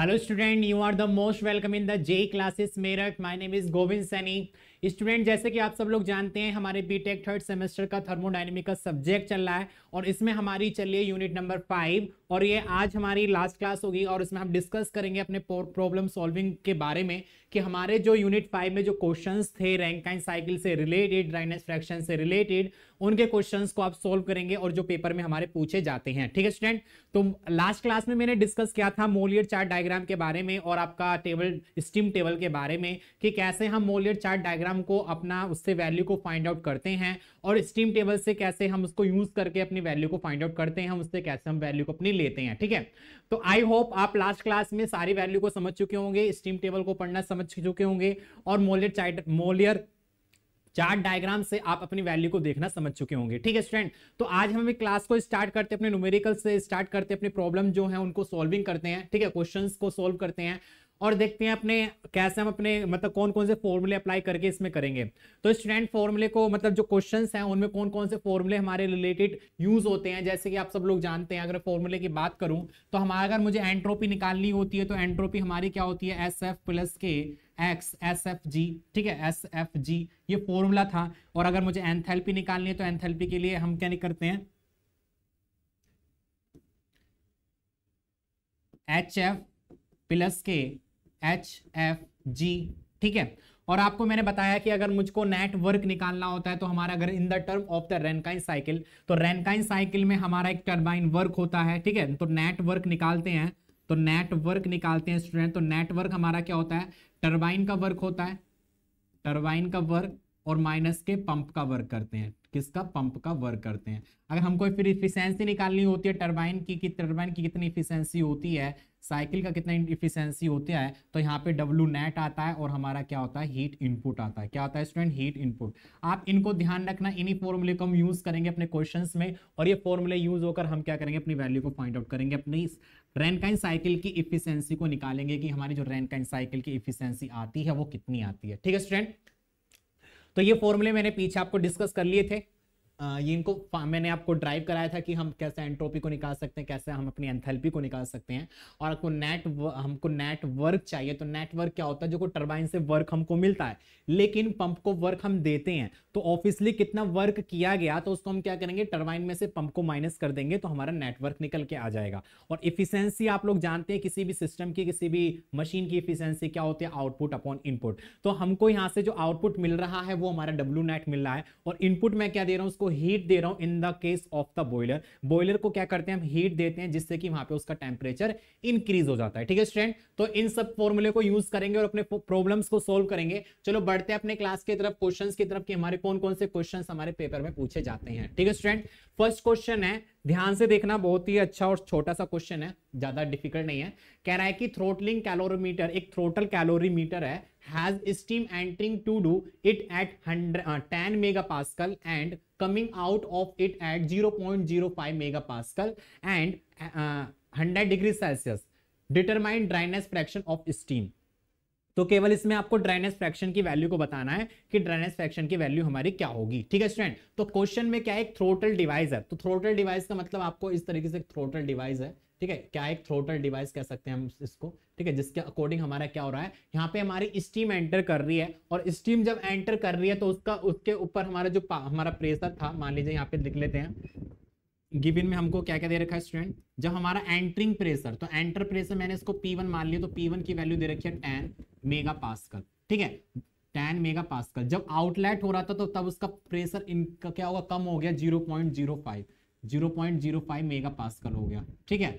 Hello student you are the most welcome in the J classes Meerut my name is Govind Saini student जैसे कि आप सब लोग जानते हैं हमारे बीटेक थर्ड सेमेस्टर का थर्मोडाइनमिक का सब्जेक्ट चल रहा है और इसमें हमारी चलिए यूनिट नंबर फाइव और ये आज हमारी लास्ट क्लास होगी और इसमें हम डिस्कस करेंगे अपने प्रॉब्लम सॉल्विंग के बारे में कि हमारे जो यूनिट फाइव में जो क्वेश्चन थे रैंक एंड साइकिल से रिलेटेड ड्राइनेस फ्रैक्शन से रिलेटेड उनके क्वेश्चन को आप सोल्व करेंगे और जो पेपर में हमारे पूछे जाते हैं ठीक है स्टूडेंट तो लास्ट क्लास में मैंने डिस्कस किया था मोलियर चार्ट डायग्राम के बारे में और आपका टेबल स्टीम टेबल के बारे में कि कैसे हम मोलियर चार्ट डायग्राम को अपना उससे वैल्यू को फाइंड आउट करते हैं और स्टीम टेबल से कैसे हम उसको यूज करके अपनी वैल्यू को फाइंड आउट करते हैं उससे कैसे हम वैल्यू को अपनी लेते हैं ठीक है तो आई होप आप लास्ट क्लास में सारी वैल्यू को समझ चुके होंगे स्टीम टेबल को पढ़ना समझ चुके होंगे और Mollier chart Mollier chart diagram से आप अपनी वैल्यू को देखना समझ चुके होंगे ठीक है स्टूडेंट तो आज हम क्लास को स्टार्ट करते हैं अपने न्यूमेरिकल से स्टार्ट करते हैं अपने प्रॉब्लम जो है उनको सॉल्विंग करते हैं ठीक है क्वेश्चन को सोल्व करते हैं और देखते हैं अपने कैसे हम अपने मतलब कौन कौन से फॉर्मूले अप्लाई करके इसमें करेंगे तो स्टूडेंट फॉर्मूले को मतलब जो क्वेश्चंस हैं उनमें कौन कौन से फॉर्मूले हमारे रिलेटेड यूज होते हैं जैसे कि आप सब लोग जानते हैं अगर फॉर्मूले की बात करूं तो हमारा अगर मुझे एंट्रोपी निकालनी होती है तो एंट्रोपी हमारी क्या होती है एस एफ प्लस के एक्स एस एफ जी ठीक है एस एफ जी ये फॉर्मूला था और अगर मुझे एंथैल्पी निकालनी है तो एंथैल्पी के लिए हम क्या करते हैं एच एफ प्लस के एच एफ जी ठीक है और आपको मैंने बताया कि अगर मुझको नेट वर्क निकालना होता है तो हमारा अगर in the term of the Rankine cycle तो रेनकाइन साइकिल में हमारा एक टर्बाइन वर्क होता है ठीक है तो नेट वर्क निकालते हैं तो नेटवर्क निकालते हैं स्टूडेंट तो नेटवर्क हमारा क्या होता है टर्बाइन का वर्क होता है टर्बाइन का वर्क और माइनस के पंप का वर्क करते हैं किसका पंप का वर्क करते हैं अगर हमको फिर इफिशियंसी निकालनी होती है टर्बाइन की कि की कितनी इफिशियंसी होती है साइकिल का कितना इफिशेंसी होता है तो यहाँ पे डब्ल्यू नेट आता है और हमारा क्या होता है हीट इनपुट आता है क्या होता है स्टूडेंट हीट इनपुट आप इनको ध्यान रखना इन्हीं फॉर्मूले को हम यूज़ करेंगे अपने क्वेश्चन में और ये फॉर्मूले यूज़ होकर हम क्या करेंगे अपनी वैल्यू को फाइंड आउट करेंगे अपनी रैनकाइन साइकिल की इफिशियंसी को निकालेंगे कि हमारी जो रैनकाइन साइकिल की इफिशियंसी आती है वो कितनी आती है ठीक है स्टूडेंट तो ये फॉर्मूले मैंने पीछे आपको डिस्कस कर लिए थे ये इनको मैंने आपको ड्राइव कराया था कि हम कैसे एंट्रोपी को निकाल सकते हैं कैसे हम अपनी एंथेल्पी को निकाल सकते हैं और आपको नेट हमको नेट वर्क चाहिए तो नेट वर्क क्या होता है जो को टर्बाइन से वर्क हमको मिलता है लेकिन पंप को वर्क हम देते हैं तो ऑफिसली कितना वर्क किया गया तो उसको हम क्या करेंगे टर्बाइन में से पंप को माइनस कर देंगे तो हमारा नेटवर्क निकल के आ जाएगा और इफिशेंसी आप लोग जानते हैं किसी भी सिस्टम की किसी भी मशीन की इफिशेंसी क्या होती है आउटपुट अपॉन इनपुट तो हमको यहाँ से जो आउटपुट मिल रहा है वो हमारा डब्ल्यू नेट मिल रहा है और इनपुट मैं क्या दे रहा हूँ उसको हीट दे रहा हूं in the case of the boiler boiler को क्या करते हैं हम हीट देते हैं जिससे कि वहां पे उसका टेम्परेचर इंक्रीज हो जाता है ठीक है स्टूडेंट तो इन सब फॉर्मुले को यूज करेंगे और अपने प्रॉब्लम्स को सोल्व करेंगे चलो बढ़ते हैं अपने क्लास की तरफ क्वेश्चन की तरफ कि हमारे कौन कौन से क्वेश्चन हमारे पेपर में पूछे जाते हैं ठीक है स्टूडेंट फर्स्ट क्वेश्चन है ध्यान से देखना बहुत ही अच्छा और छोटा सा क्वेश्चन है ज्यादा डिफिकल्ट नहीं है कह रहा है कि थ्रोटलिंग कैलोरीमीटर एक थ्रोटल कैलोरीमीटर है has steam entering to do it at hundred ten megapascal and coming out of it at 0.05 megapascal and uh, 100 degree Celsius determine dryness fraction of steam तो केवल इसमें आपको dryness fraction की value को बताना है कि ड्राइनेस फ्रैक्शन की वैल्यू हमारी क्या होगी ठीक है स्टूडेंट तो क्वेश्चन में क्या है थ्रोटल डिवाइस है तो थ्रोटल डिवाइस का मतलब आपको इस तरीके से थ्रोटल डिवाइस है ठीक है क्या एक थ्रोटल डिवाइस कह सकते हैं हम इसको ठीक है जिसके अकॉर्डिंग हमारा क्या हो रहा है यहाँ पे हमारी स्टीम एंटर कर रही है और स्टीम जब एंटर कर रही है तो उसका उसके ऊपर हमारा जो हमारा प्रेशर था मान लीजिए यहाँ पे लिख लेते हैं गिविन में हमको क्या क्या दे रखा है स्टूडेंट जब हमारा एंटरिंग प्रेशर तो एंटर प्रेशर मैंने इसको P1 मान लिया तो P1 की वैल्यू दे रखी है टेन मेगा पास्कल ठीक है टेन मेगा पास्कल जब आउटलेट हो रहा था तो तब उसका प्रेशर इनका क्या होगा कम हो गया zero point zero five zero point zero five megapascal हो गया ठीक है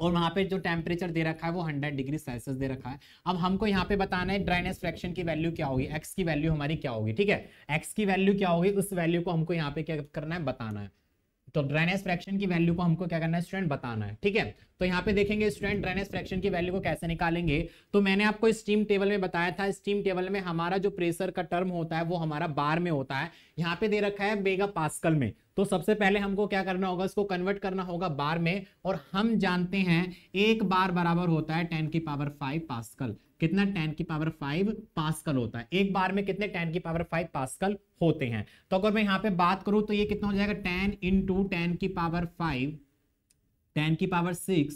और वहाँ पे जो टेम्परेचर दे रखा है वो 100 डिग्री सेल्सियस दे रखा है अब हमको यहाँ पे बताना है ड्राइनेस फ्रैक्शन की वैल्यू क्या होगी एक्स की वैल्यू हमारी क्या होगी ठीक है एक्स की वैल्यू क्या होगी उस वैल्यू को हमको यहाँ पे क्या करना है बताना है तो ड्रेनेज फ्रैक्शन की वैल्यू को हमको क्या करना है स्टूडेंट बताना है ठीक है तो यहाँ पे देखेंगे स्टूडेंट ड्रेनेस फ्रैक्शन की वैल्यू को कैसे निकालेंगे तो मैंने आपको स्टीम टेबल में बताया था स्टीम टेबल में हमारा जो प्रेशर का टर्म होता है वो हमारा बार में होता है यहाँ पे दे रखा है मेगा पास्कल में तो सबसे पहले हमको क्या करना होगा इसको कन्वर्ट करना होगा बार में और हम जानते हैं एक बार बराबर होता है टेन की पावर फाइव पासकल कितना टेन की पावर फाइव पास्कल होता है एक बार में कितने टेन की पावर फाइव पास्कल होते हैं तो अगर मैं यहां पे बात करूं तो ये कितना हो जाएगा टेन इन टू टेन की पावर फाइव टेन की पावर सिक्स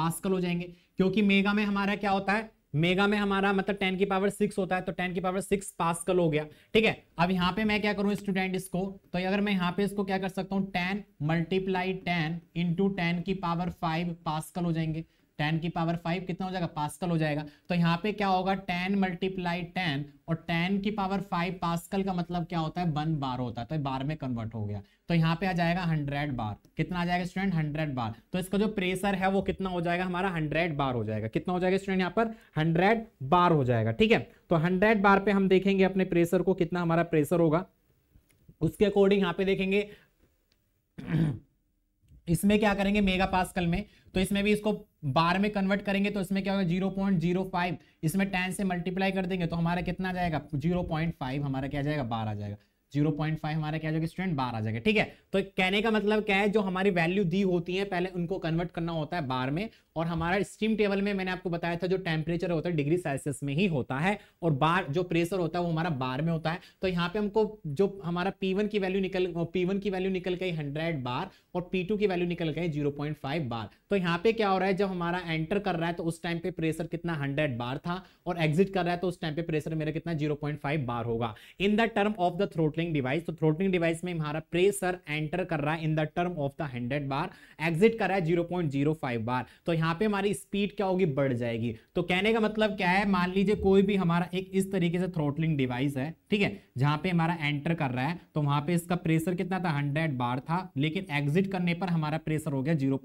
पास्कल हो जाएंगे क्योंकि मेगा में हमारा क्या होता है मेगा में हमारा मतलब टेन की पावर सिक्स होता है तो टेन की पावर सिक्स पास्कल हो गया ठीक है अब यहाँ पे मैं क्या करूं स्टूडेंट इसको तो अगर मैं यहाँ पे इसको क्या कर सकता हूँ ten multiply ten into ten की पावर फाइव पास्कल हो जाएंगे टेन की पावर फाइव कितना हो जाएगा पास्कल हो जाएगा तो यहाँ पे क्या होगा टेन मल्टीप्लाई टेन और टेन की पावर फाइव पास्कल का मतलब क्या होता है वन बार होता है तो बार में कन्वर्ट हो गया तो यहाँ पे आ जाएगा हंड्रेड बार कितना आ जाएगा स्टूडेंट हंड्रेड बार तो इसका जो प्रेशर है वो कितना हो जाएगा हमारा हंड्रेड बार हो जाएगा कितना हो जाएगा स्टूडेंट यहाँ पर हंड्रेड बार हो जाएगा ठीक है तो हंड्रेड बार पे हम देखेंगे अपने प्रेशर को कितना हमारा प्रेशर होगा उसके अकॉर्डिंग यहाँ पे देखेंगे इसमें क्या करेंगे मेगा पास्कल में तो इसमें भी इसको बार में कन्वर्ट करेंगे तो इसमें क्या होगा जीरो पॉइंट जीरो फाइव इसमें टेन से मल्टीप्लाई कर देंगे तो हमारा कितना जाएगा जीरो पॉइंट फाइव हमारा क्या जाएगा बारह जाएगा जीरो पॉइंट फाइव हमारा क्या जाएगा स्टूडेंट बार आ जाएगा ठीक है तो कहने का मतलब क्या है जो हमारी वैल्यू दी होती है पहले उनको कन्वर्ट करना होता है बार में और हमारा स्टीम टेबल में मैंने आपको बताया था जो टेम्परेचर होता है डिग्री सेल्सियस में ही होता है और बार जो प्रेशर होता है वो हमारा बार में होता है तो यहाँ पे हमको जो हमारा पी की वैल्यू निकल पी की वैल्यू निकल गई हंड्रेड बार और पी की वैल्यू निकल गई जीरो बार तो यहाँ पे क्या हो रहा है जब हमारा एंटर कर रहा है तो उस टाइम पे प्रेशर कितना 100 बार था और एग्जिट कर रहा है तो उस टाइम पे प्रेशर मेरा कितना 0.5 बार होगा in the term of the throttling device तो थ्रोटलिंग डिवाइस में हमारा प्रेशर एंटर कर रहा है in the term of the hundred bar exit कर रहा है जीरो बार तो यहाँ पे हमारी स्पीड क्या होगी बढ़ जाएगी तो कहने का मतलब क्या है मान लीजिए कोई भी हमारा एक इस तरीके से थ्रोटलिंग डिवाइस है ठीक है जहाँ पे हमारा एंटर कर रहा है तो वहाँ पे इसका प्रेशर कितना था हंड्रेड बार था लेकिन एग्जिट करने पर हमारा प्रेशर हो गया जीरो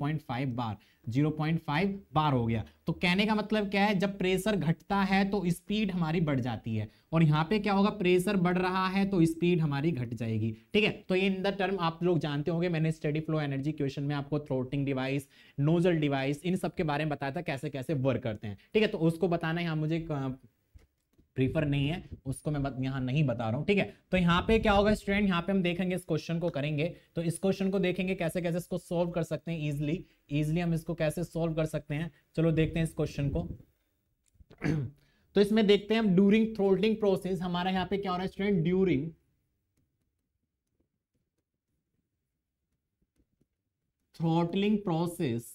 बार 0.5 बार हो गया तो कहने का मतलब क्या है जब प्रेशर घटता है तो स्पीड हमारी बढ़ जाती है और यहाँ पे क्या होगा प्रेशर बढ़ रहा है तो स्पीड हमारी घट जाएगी ठीक है तो ये इन द टर्म आप लोग जानते होंगे मैंने स्टडी फ्लो एनर्जी क्वेश्चन में आपको थ्रोटिंग डिवाइस नोजल डिवाइस इन सब के बारे में बताया था कैसे कैसे वर्क करते हैं ठीक है तो उसको बताना यहाँ मुझे प्रीफर नहीं है उसको मैं यहाँ नहीं बता रहा हूं ठीक है तो यहाँ पे क्या होगा स्टूडेंट यहाँ पे हम देखेंगे इस क्वेश्चन को करेंगे तो इस क्वेश्चन को देखेंगे कैसे कैसे इसको सॉल्व कर सकते हैं इजिली इजिली हम इसको कैसे सॉल्व कर सकते हैं चलो देखते हैं इस क्वेश्चन को तो इसमें देखते हैं हम ड्यूरिंग थ्रोल्टिंग प्रोसेस हमारा यहाँ पे क्या हो रहा है student during throttling process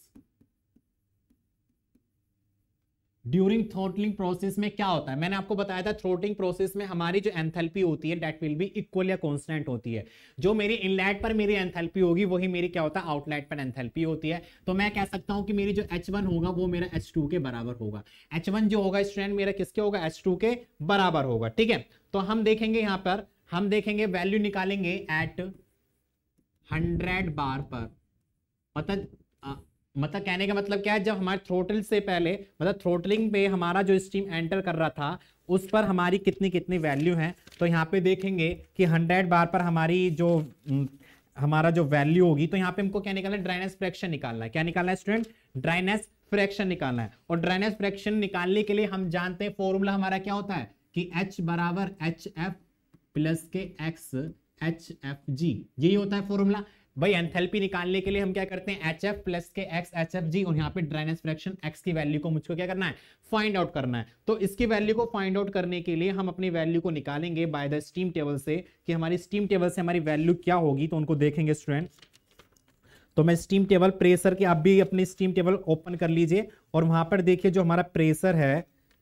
during throttling process में क्या होता है मैंने आपको बताया था थ्रोटलिंग प्रोसेस में हमारी जो एंथैल्पी होती है डेट विल बी इक्वल या कॉन्स्टेंट होती है जो मेरी इनलेट पर मेरी एंथैल्पी होगी वही मेरी क्या होता है आउटलेट पर एंथैल्पी होती है तो मैं कह सकता हूं कि मेरी जो एच होगा वो मेरा एच के बराबर होगा एच जो होगा स्ट्रैंड मेरा किसके होगा एच के बराबर होगा ठीक है तो हम देखेंगे यहां पर हम देखेंगे वैल्यू निकालेंगे एट हंड्रेड बार पर पता मतलब कहने का मतलब क्या है जब हमारे थ्रोटल से पहले मतलब थ्रोटलिंग पे हमारा जो स्ट्रीम एंटर कर रहा था उस पर हमारी कितनी कितनी वैल्यू है तो यहाँ पे देखेंगे कि हंड्रेड बार पर हमारी जो हमारा जो वैल्यू होगी तो यहाँ पे हमको क्या निकालना है ड्राइनेस फ्रैक्शन निकालना है क्या निकालना है स्टूडेंट ड्राइनेस फ्रैक्शन निकालना है और ड्राइनेस फ्रैक्शन निकालने के लिए हम जानते हैं फॉर्मूला हमारा क्या होता है कि एच बराबर एच एफ प्लस के एक्स एच एफ जी यही होता है फॉर्मूला भाई एंथेल्पी निकालने के लिए हम क्या करते हैं एच एफ प्लस के एक्स एच एफ जी और यहाँ पे ड्राइनेस फ्रैक्शन एक्स की वैल्यू को मुझको क्या करना है फाइंड आउट करना है तो इसकी वैल्यू को फाइंड आउट करने के लिए हम अपनी वैल्यू को निकालेंगे बाय द स्टीम टेबल से कि हमारी स्टीम टेबल से हमारी वैल्यू क्या होगी तो उनको देखेंगे स्टूडेंट तो मैं स्टीम टेबल प्रेशर के आप भी अपनी स्टीम टेबल ओपन कर लीजिए और वहां पर देखिए जो हमारा प्रेशर है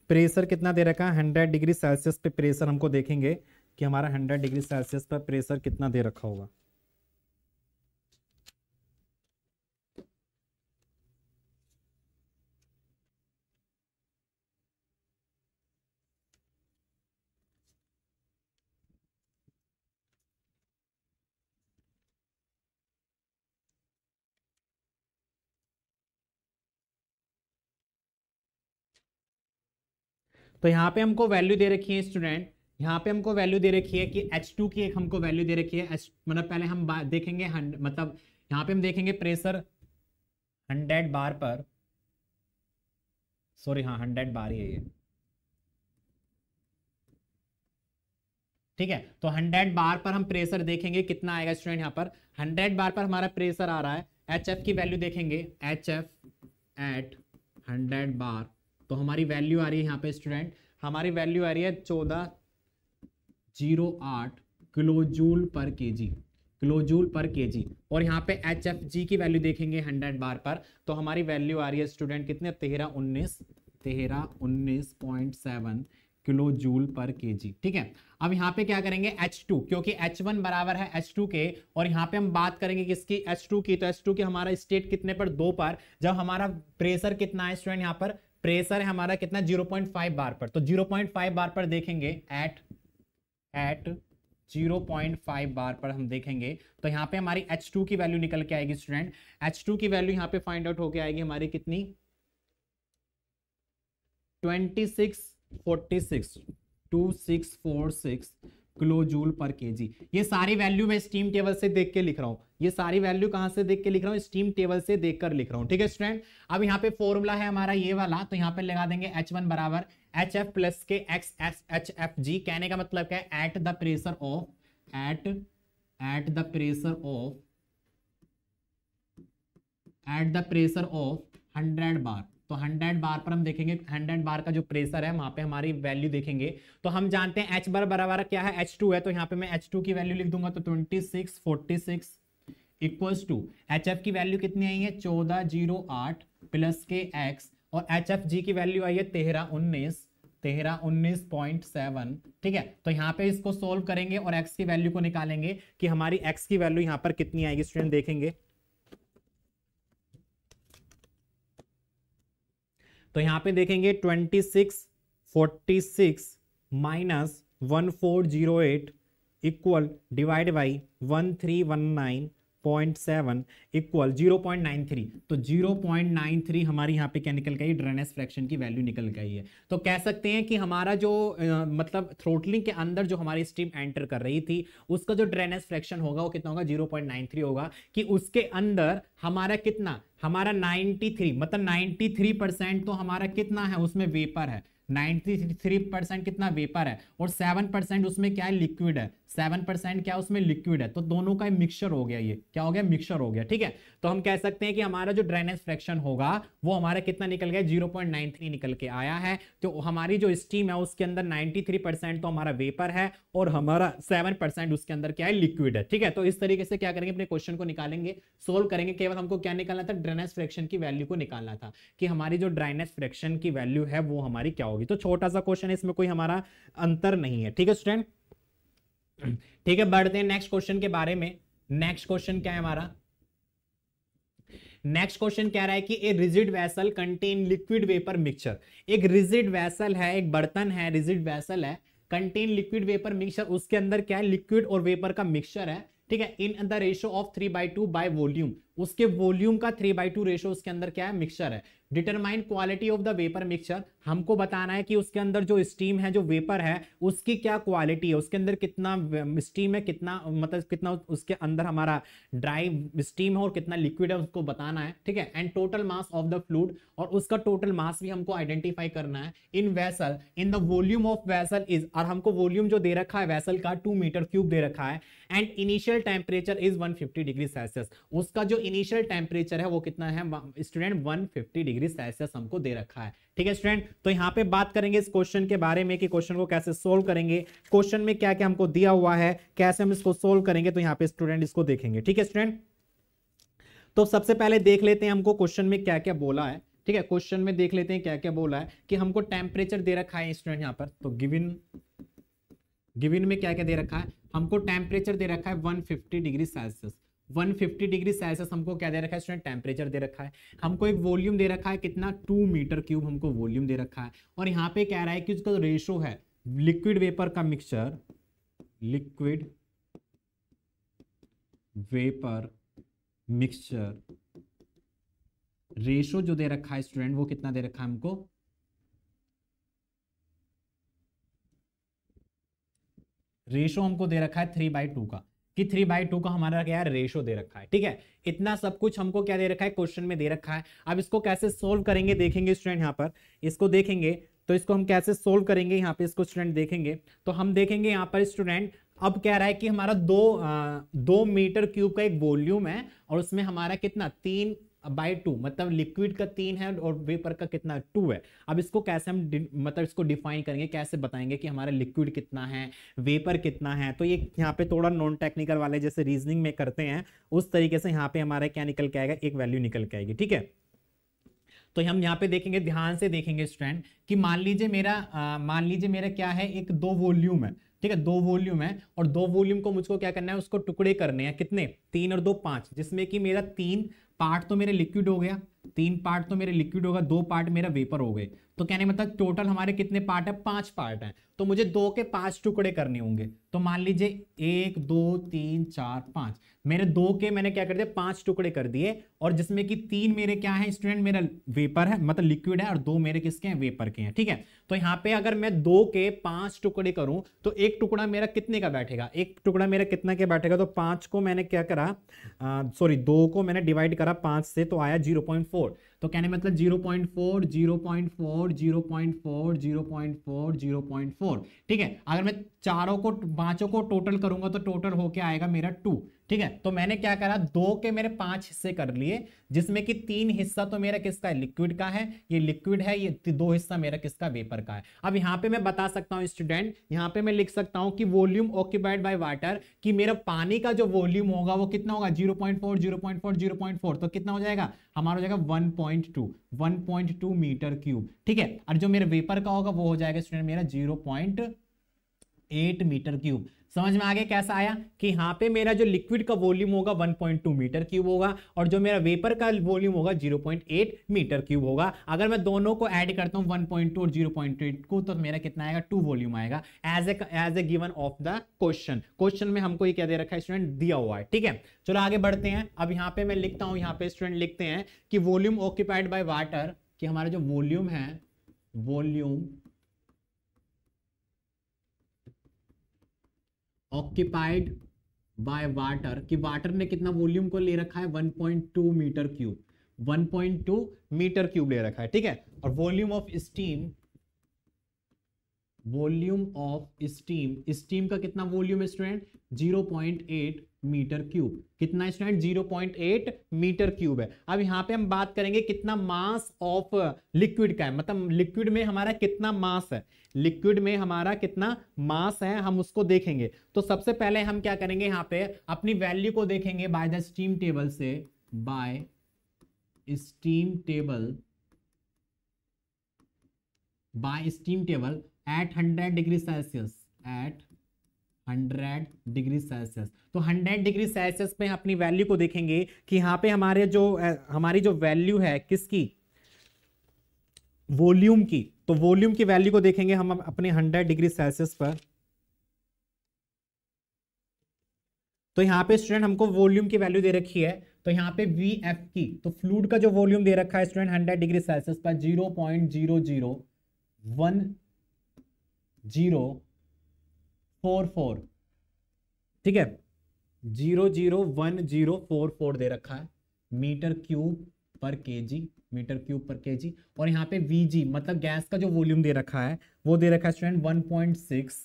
प्रेशर कितना दे रखा है हंड्रेड डिग्री सेल्सियस पे प्रेशर हमको देखेंगे कि हमारा हंड्रेड डिग्री सेल्सियस पर प्रेशर कितना दे रखा होगा तो यहाँ पे हमको वैल्यू दे रखी है स्टूडेंट यहाँ पे हमको वैल्यू दे रखी है कि H2 की एक हमको वैल्यू दे रखी है H मतलब पहले हम देखेंगे मतलब यहाँ पे हम देखेंगे प्रेशर 100 बार पर सॉरी हाँ 100 बार ही है ये ठीक है तो 100 बार पर हम प्रेशर देखेंगे कितना आएगा स्टूडेंट यहाँ पर 100 बार पर हमारा प्रेशर आ रहा है एच की वैल्यू देखेंगे H F at hundred bar तो हमारी वैल्यू आ रही है यहाँ पे स्टूडेंट हमारी वैल्यू आ रही है चौदह जीरो आठ किलोजूल पर के जी किलोजूल पर के जी और यहाँ पे एच एफ जी की वैल्यू देखेंगे हंड्रेड बार पर तो हमारी वैल्यू आ रही है स्टूडेंट कितने तेरह उन्नीस तेरह उन्नीस point seven kilo joule per के जी ठीक है अब यहाँ पे क्या करेंगे H2 क्योंकि H1 बराबर है H2 के और यहाँ पे हम बात करेंगे किसकी H2 की तो H2 की हमारा स्टेट कितने पर दो पर जब हमारा प्रेशर कितना है स्टूडेंट यहाँ पर प्रेशर है हमारा कितना 0.5 बार पर तो 0.5 बार पर देखेंगे एट एट 0.5 बार पर हम देखेंगे तो यहाँ पे हमारी H2 की वैल्यू निकल के आएगी स्टूडेंट H2 की वैल्यू यहाँ पे फाइंड आउट होके आएगी हमारी कितनी 2646 2646 किलोजूल पर केजी ये सारी वैल्यू मैं स्टीम टेबल से देख के लिख रहा हूँ ये सारी वैल्यू कहाँ से देख के लिख रहा हूँ स्टीम टेबल से देख कर लिख रहा हूँ ठीक है स्टूडेंट अब यहाँ पे फॉर्मूला है हमारा ये वाला तो यहाँ पे लगा देंगे एच वन बराबर एच एफ प्लस के X S H F G कहने का मतलब क्या है at the pressure of at at the pressure of at the pressure of hundred bar तो 100 बार पर हम देखेंगे 100 बार का जो प्रेशर है वहां पे हमारी वैल्यू देखेंगे तो हम जानते हैं एच बार बराबर क्या है एच टू है तो यहाँ पे मैं एच टू की वैल्यू लिख दूंगा तो twenty six forty six equals to H F की वैल्यू कितनी आई है चौदह जीरो आठ प्लस के एक्स और एच एफ जी की वैल्यू आई है तेरह उन्नीस तेरह उन्नीस पॉइंट सेवन ठीक है तो यहाँ पे इसको सोल्व करेंगे और एक्स की वैल्यू को निकालेंगे कि हमारी एक्स की वैल्यू यहाँ पर कितनी आएगी स्टूडेंट देखेंगे तो यहाँ पे देखेंगे twenty six forty six minus one four zero eight equal divide by one three one nine point seven equal zero point nine three तो जीरो पॉइंट नाइन थ्री हमारी यहाँ पे क्या निकल गई ड्रेनेस फ्रैक्शन की वैल्यू निकल गई है तो कह सकते हैं कि हमारा जो मतलब थ्रोटलिंग के अंदर जो हमारी स्ट्रीम एंटर कर रही थी उसका जो ड्रेनेस फ्रैक्शन होगा वो कितना होगा जीरो पॉइंट नाइन थ्री होगा कि उसके अंदर हमारा कितना हमारा 93 मतलब 93 परसेंट तो हमारा कितना है उसमें वेपर है 93 परसेंट कितना वेपर है और 7 परसेंट उसमें क्या है लिक्विड है सेवन परसेंट क्या उसमें लिक्विड है तो दोनों का मिक्सचर हो गया ये क्या हो गया मिक्सचर हो गया ठीक है तो हम कह सकते हैं कि हमारा जो ड्रेनेज फ्रैक्शन होगा वो हमारा कितना निकल गया जीरो पॉइंट नाइन थ्री निकल के आया है तो हमारी जो स्टीम है उसके अंदर नाइनटी थ्री परसेंट तो हमारा वेपर है और हमारा सेवन परसेंट उसके अंदर क्या है लिक्विड है ठीक है तो इस तरीके से क्या करेंगे अपने क्वेश्चन को निकालेंगे सोल्व करेंगे केवल हमको क्या निकालना था ड्रेनेज फ्रैक्शन की वैल्यू को निकालना था कि हमारी जो ड्राइनेस फ्रैक्शन की वैल्यू है वो हमारी क्या होगी तो छोटा सा क्वेश्चन है इसमें कोई हमारा अंतर नहीं है ठीक है स्टूडेंट ठीक है बढ़ते हैं नेक्स्ट क्वेश्चन के बारे में नेक्स्ट क्वेश्चन क्या है हमारा नेक्स्ट क्वेश्चन कह रहा है कि a rigid vessel contain liquid vapour mixture एक रिजिड वैसल है एक बर्तन है रिजिड वैसल है कंटेन लिक्विड वेपर मिक्सचर उसके अंदर क्या है लिक्विड और वेपर का मिक्सचर है ठीक है in the ratio of three by two by volume उसके वॉल्यूम का थ्री बाई टू रेशो उसके अंदर क्या है मिक्सचर है determine quality of the vapour mixture हमको बताना है कि उसके अंदर जो स्टीम है जो वेपर है उसकी क्या क्वालिटी है उसके अंदर कितना स्टीम है कितना मतलब कितना उसके अंदर हमारा ड्राई स्टीम है और कितना लिक्विड है उसको बताना है ठीक है and total mass of the fluid और उसका टोटल मास भी हमको आइडेंटिफाई करना है in vessel in the volume of vessel is और हमको वॉल्यूम जो दे रखा है वैसल का टू मीटर क्यूब दे रखा है and initial temperature is one degree Celsius उसका जो इनिशियल टेम्परेचर है वो कितना है स्टूडेंट 150 डिग्री सेल्सियस हमको दे रखा है ठीक है स्टूडेंट तो यहाँ पे बात करेंगे इस क्वेश्चन के बारे में कि क्वेश्चन को कैसे सोल्व करेंगे क्वेश्चन में क्या क्या हमको दिया हुआ है कैसे हम इसको सोल्व करेंगे तो यहाँ पे स्टूडेंट इसको देखेंगे ठीक है स्टूडेंट तो सबसे पहले देख लेते हैं हमको क्वेश्चन में क्या क्या बोला है ठीक है क्वेश्चन में देख लेते हैं क्या क्या बोला है कि हमको टेम्परेचर दे रखा है स्टूडेंट यहाँ पर तो गिविन गिविन में क्या क्या दे रखा है हमको टेम्परेचर दे रखा है 150 डिग्री सेल्सियस 150 डिग्री सेल्सियस हमको क्या दे रखा है स्टूडेंट टेम्परेचर दे रखा है हमको एक वॉल्यूम दे रखा है कितना टू मीटर क्यूब हमको वॉल्यूम दे रखा है और यहाँ पे कह रहा है कि उसका जो रेशो है लिक्विड वेपर का mixture liquid vapour mixture ratio जो दे रखा है स्टूडेंट वो कितना दे रखा है हमको रेशो हमको दे रखा है थ्री बाई टू का कि थ्री बाई टू का हमारा क्या है रेशो दे रखा है ठीक है इतना सब कुछ हमको क्या दे रखा है क्वेश्चन में दे रखा है अब इसको कैसे सोल्व करेंगे देखेंगे स्टूडेंट यहाँ पर इसको देखेंगे तो इसको हम कैसे सोल्व करेंगे यहाँ पे इसको स्टूडेंट देखेंगे तो हम देखेंगे यहाँ पर स्टूडेंट अब कह रहा है कि हमारा दो आ, दो मीटर क्यूब का एक वॉल्यूम है और उसमें हमारा कितना तीन बाय टू मतलब लिक्विड का तीन है और वेपर का कितना टू है अब इसको कैसे हम मतलब इसको डिफाइन करेंगे कैसे बताएंगे कि हमारा लिक्विड कितना है वेपर कितना है तो ये यहाँ पे थोड़ा नॉन टेक्निकल वाले जैसे रीजनिंग में करते हैं उस तरीके से यहाँ पे हमारा क्या निकल के आएगा एक वैल्यू निकल के आएगी ठीक है तो हम यहाँ पे देखेंगे ध्यान से देखेंगे स्टूडेंट कि मान लीजिए मेरा मान लीजिए मेरा क्या है एक दो वॉल्यूम है ठीक है दो वॉल्यूम है और दो वॉल्यूम को मुझको क्या करना है उसको टुकड़े करने हैं कितने तीन और दो पांच जिसमें कि मेरा तीन पार्ट तो मेरे लिक्विड हो गया तीन पार्ट तो मेरे लिक्विड होगा दो पार्ट मेरा वेपर हो गए तो कहने मतलब टोटल हमारे कितने पार्ट है पांच पार्ट हैं तो मुझे दो के पांच टुकड़े करने होंगे तो मान लीजिए एक दो तीन चार पांच मैंने दो के मैंने क्या कर दिया पांच टुकड़े कर दिए और जिसमें कि तीन मेरे क्या है स्टूडेंट मेरा वेपर है मतलब लिक्विड है और दो मेरे किसके हैं वेपर के हैं ठीक है तो यहाँ पे अगर मैं दो के पांच टुकड़े करूं तो एक टुकड़ा मेरा कितने का बैठेगा एक टुकड़ा मेरा कितना के बैठेगा तो पांच को मैंने क्या करा सॉरी दो को मैंने डिवाइड करा पांच से तो आया जीरो पॉइंट फोर तो कहने मतलब 0.4 0.4 0.4 0.4 0.4 ठीक है अगर मैं चारों को पांचों को टोटल करूंगा तो टोटल होके आएगा मेरा टू ठीक है तो मैंने क्या करा दो के मेरे पांच हिस्से कर लिए जिसमें कि तीन हिस्सा तो मेरा किसका है लिक्विड का है ये लिक्विड है ये दो हिस्सा मेरा किसका वेपर का है अब यहां पे मैं बता सकता हूं स्टूडेंट यहां पे मैं लिख सकता हूं कि वॉल्यूम ऑक्यूपाइड बाय वाटर कि मेरा पानी का जो वॉल्यूम होगा वो कितना होगा जीरो पॉइंट फोर तो कितना हो जाएगा हमारा हो जाएगा वन 1.2 मीटर क्यूब ठीक है और जो मेरे वेपर का होगा वो हो जाएगा स्टूडेंट मेरा 0.8 मीटर क्यूब समझ में आगे कैसा आया कि यहाँ पे मेरा जो लिक्विड का वॉल्यूम होगा 1.2 मीटर क्यूब होगा और जो मेरा वेपर का वॉल्यूम होगा 0.8 मीटर क्यूब होगा अगर मैं दोनों को ऐड करता हूँ 1.2 और 0.8 को तो मेरा कितना आएगा टू वॉल्यूम आएगा as a as a given of the question question में हमको ये क्या दे रखा है स्टूडेंट दिया हुआ है ठीक है चलो आगे बढ़ते हैं अब यहाँ पे मैं लिखता हूँ यहाँ पे स्टूडेंट लिखते हैं कि वॉल्यूम ऑक्यूपाइड बाय वाटर कि हमारा जो वॉल्यूम है वॉल्यूम ऑक्यूपाइड बाय वाटर कि वाटर ने कितना वॉल्यूम को ले रखा है 1.2 मीटर क्यूब 1.2 मीटर क्यूब ले रखा है ठीक है और volume of steam volume of steam steam का कितना वॉल्यूम है स्टूडेंट 0.8 मीटर क्यूब कितना स्टूडेंट 0.8 मीटर क्यूब है अब यहाँ पे हम बात करेंगे कितना मास ऑफ लिक्विड का है मतलब लिक्विड में हमारा कितना मास है लिक्विड में हमारा कितना मास है हम उसको देखेंगे तो सबसे पहले हम क्या करेंगे यहाँ पे अपनी वैल्यू को देखेंगे बाय द स्टीम टेबल से by steam table by steam table at hundred degree Celsius at hundred degree Celsius तो हंड्रेड डिग्री सेल्सियस पे अपनी वैल्यू को देखेंगे कि यहाँ पे हमारे जो हमारी जो वैल्यू है किसकी वॉल्यूम की तो वॉल्यूम की वैल्यू को देखेंगे हम अपने हंड्रेड डिग्री सेल्सियस पर तो यहाँ पे स्टूडेंट हमको वॉल्यूम की वैल्यू दे रखी है तो यहाँ पे वी एफ की तो फ्लूड का जो वॉल्यूम दे रखा है स्टूडेंट हंड्रेड डिग्री सेल्सियस पर zero point zero zero one zero four four ठीक है zero zero one zero four four दे रखा है metre cube per kg metre cube per kg और यहाँ पे वीजी मतलब गैस का जो वॉल्यूम दे रखा है वो दे रखा है student one point six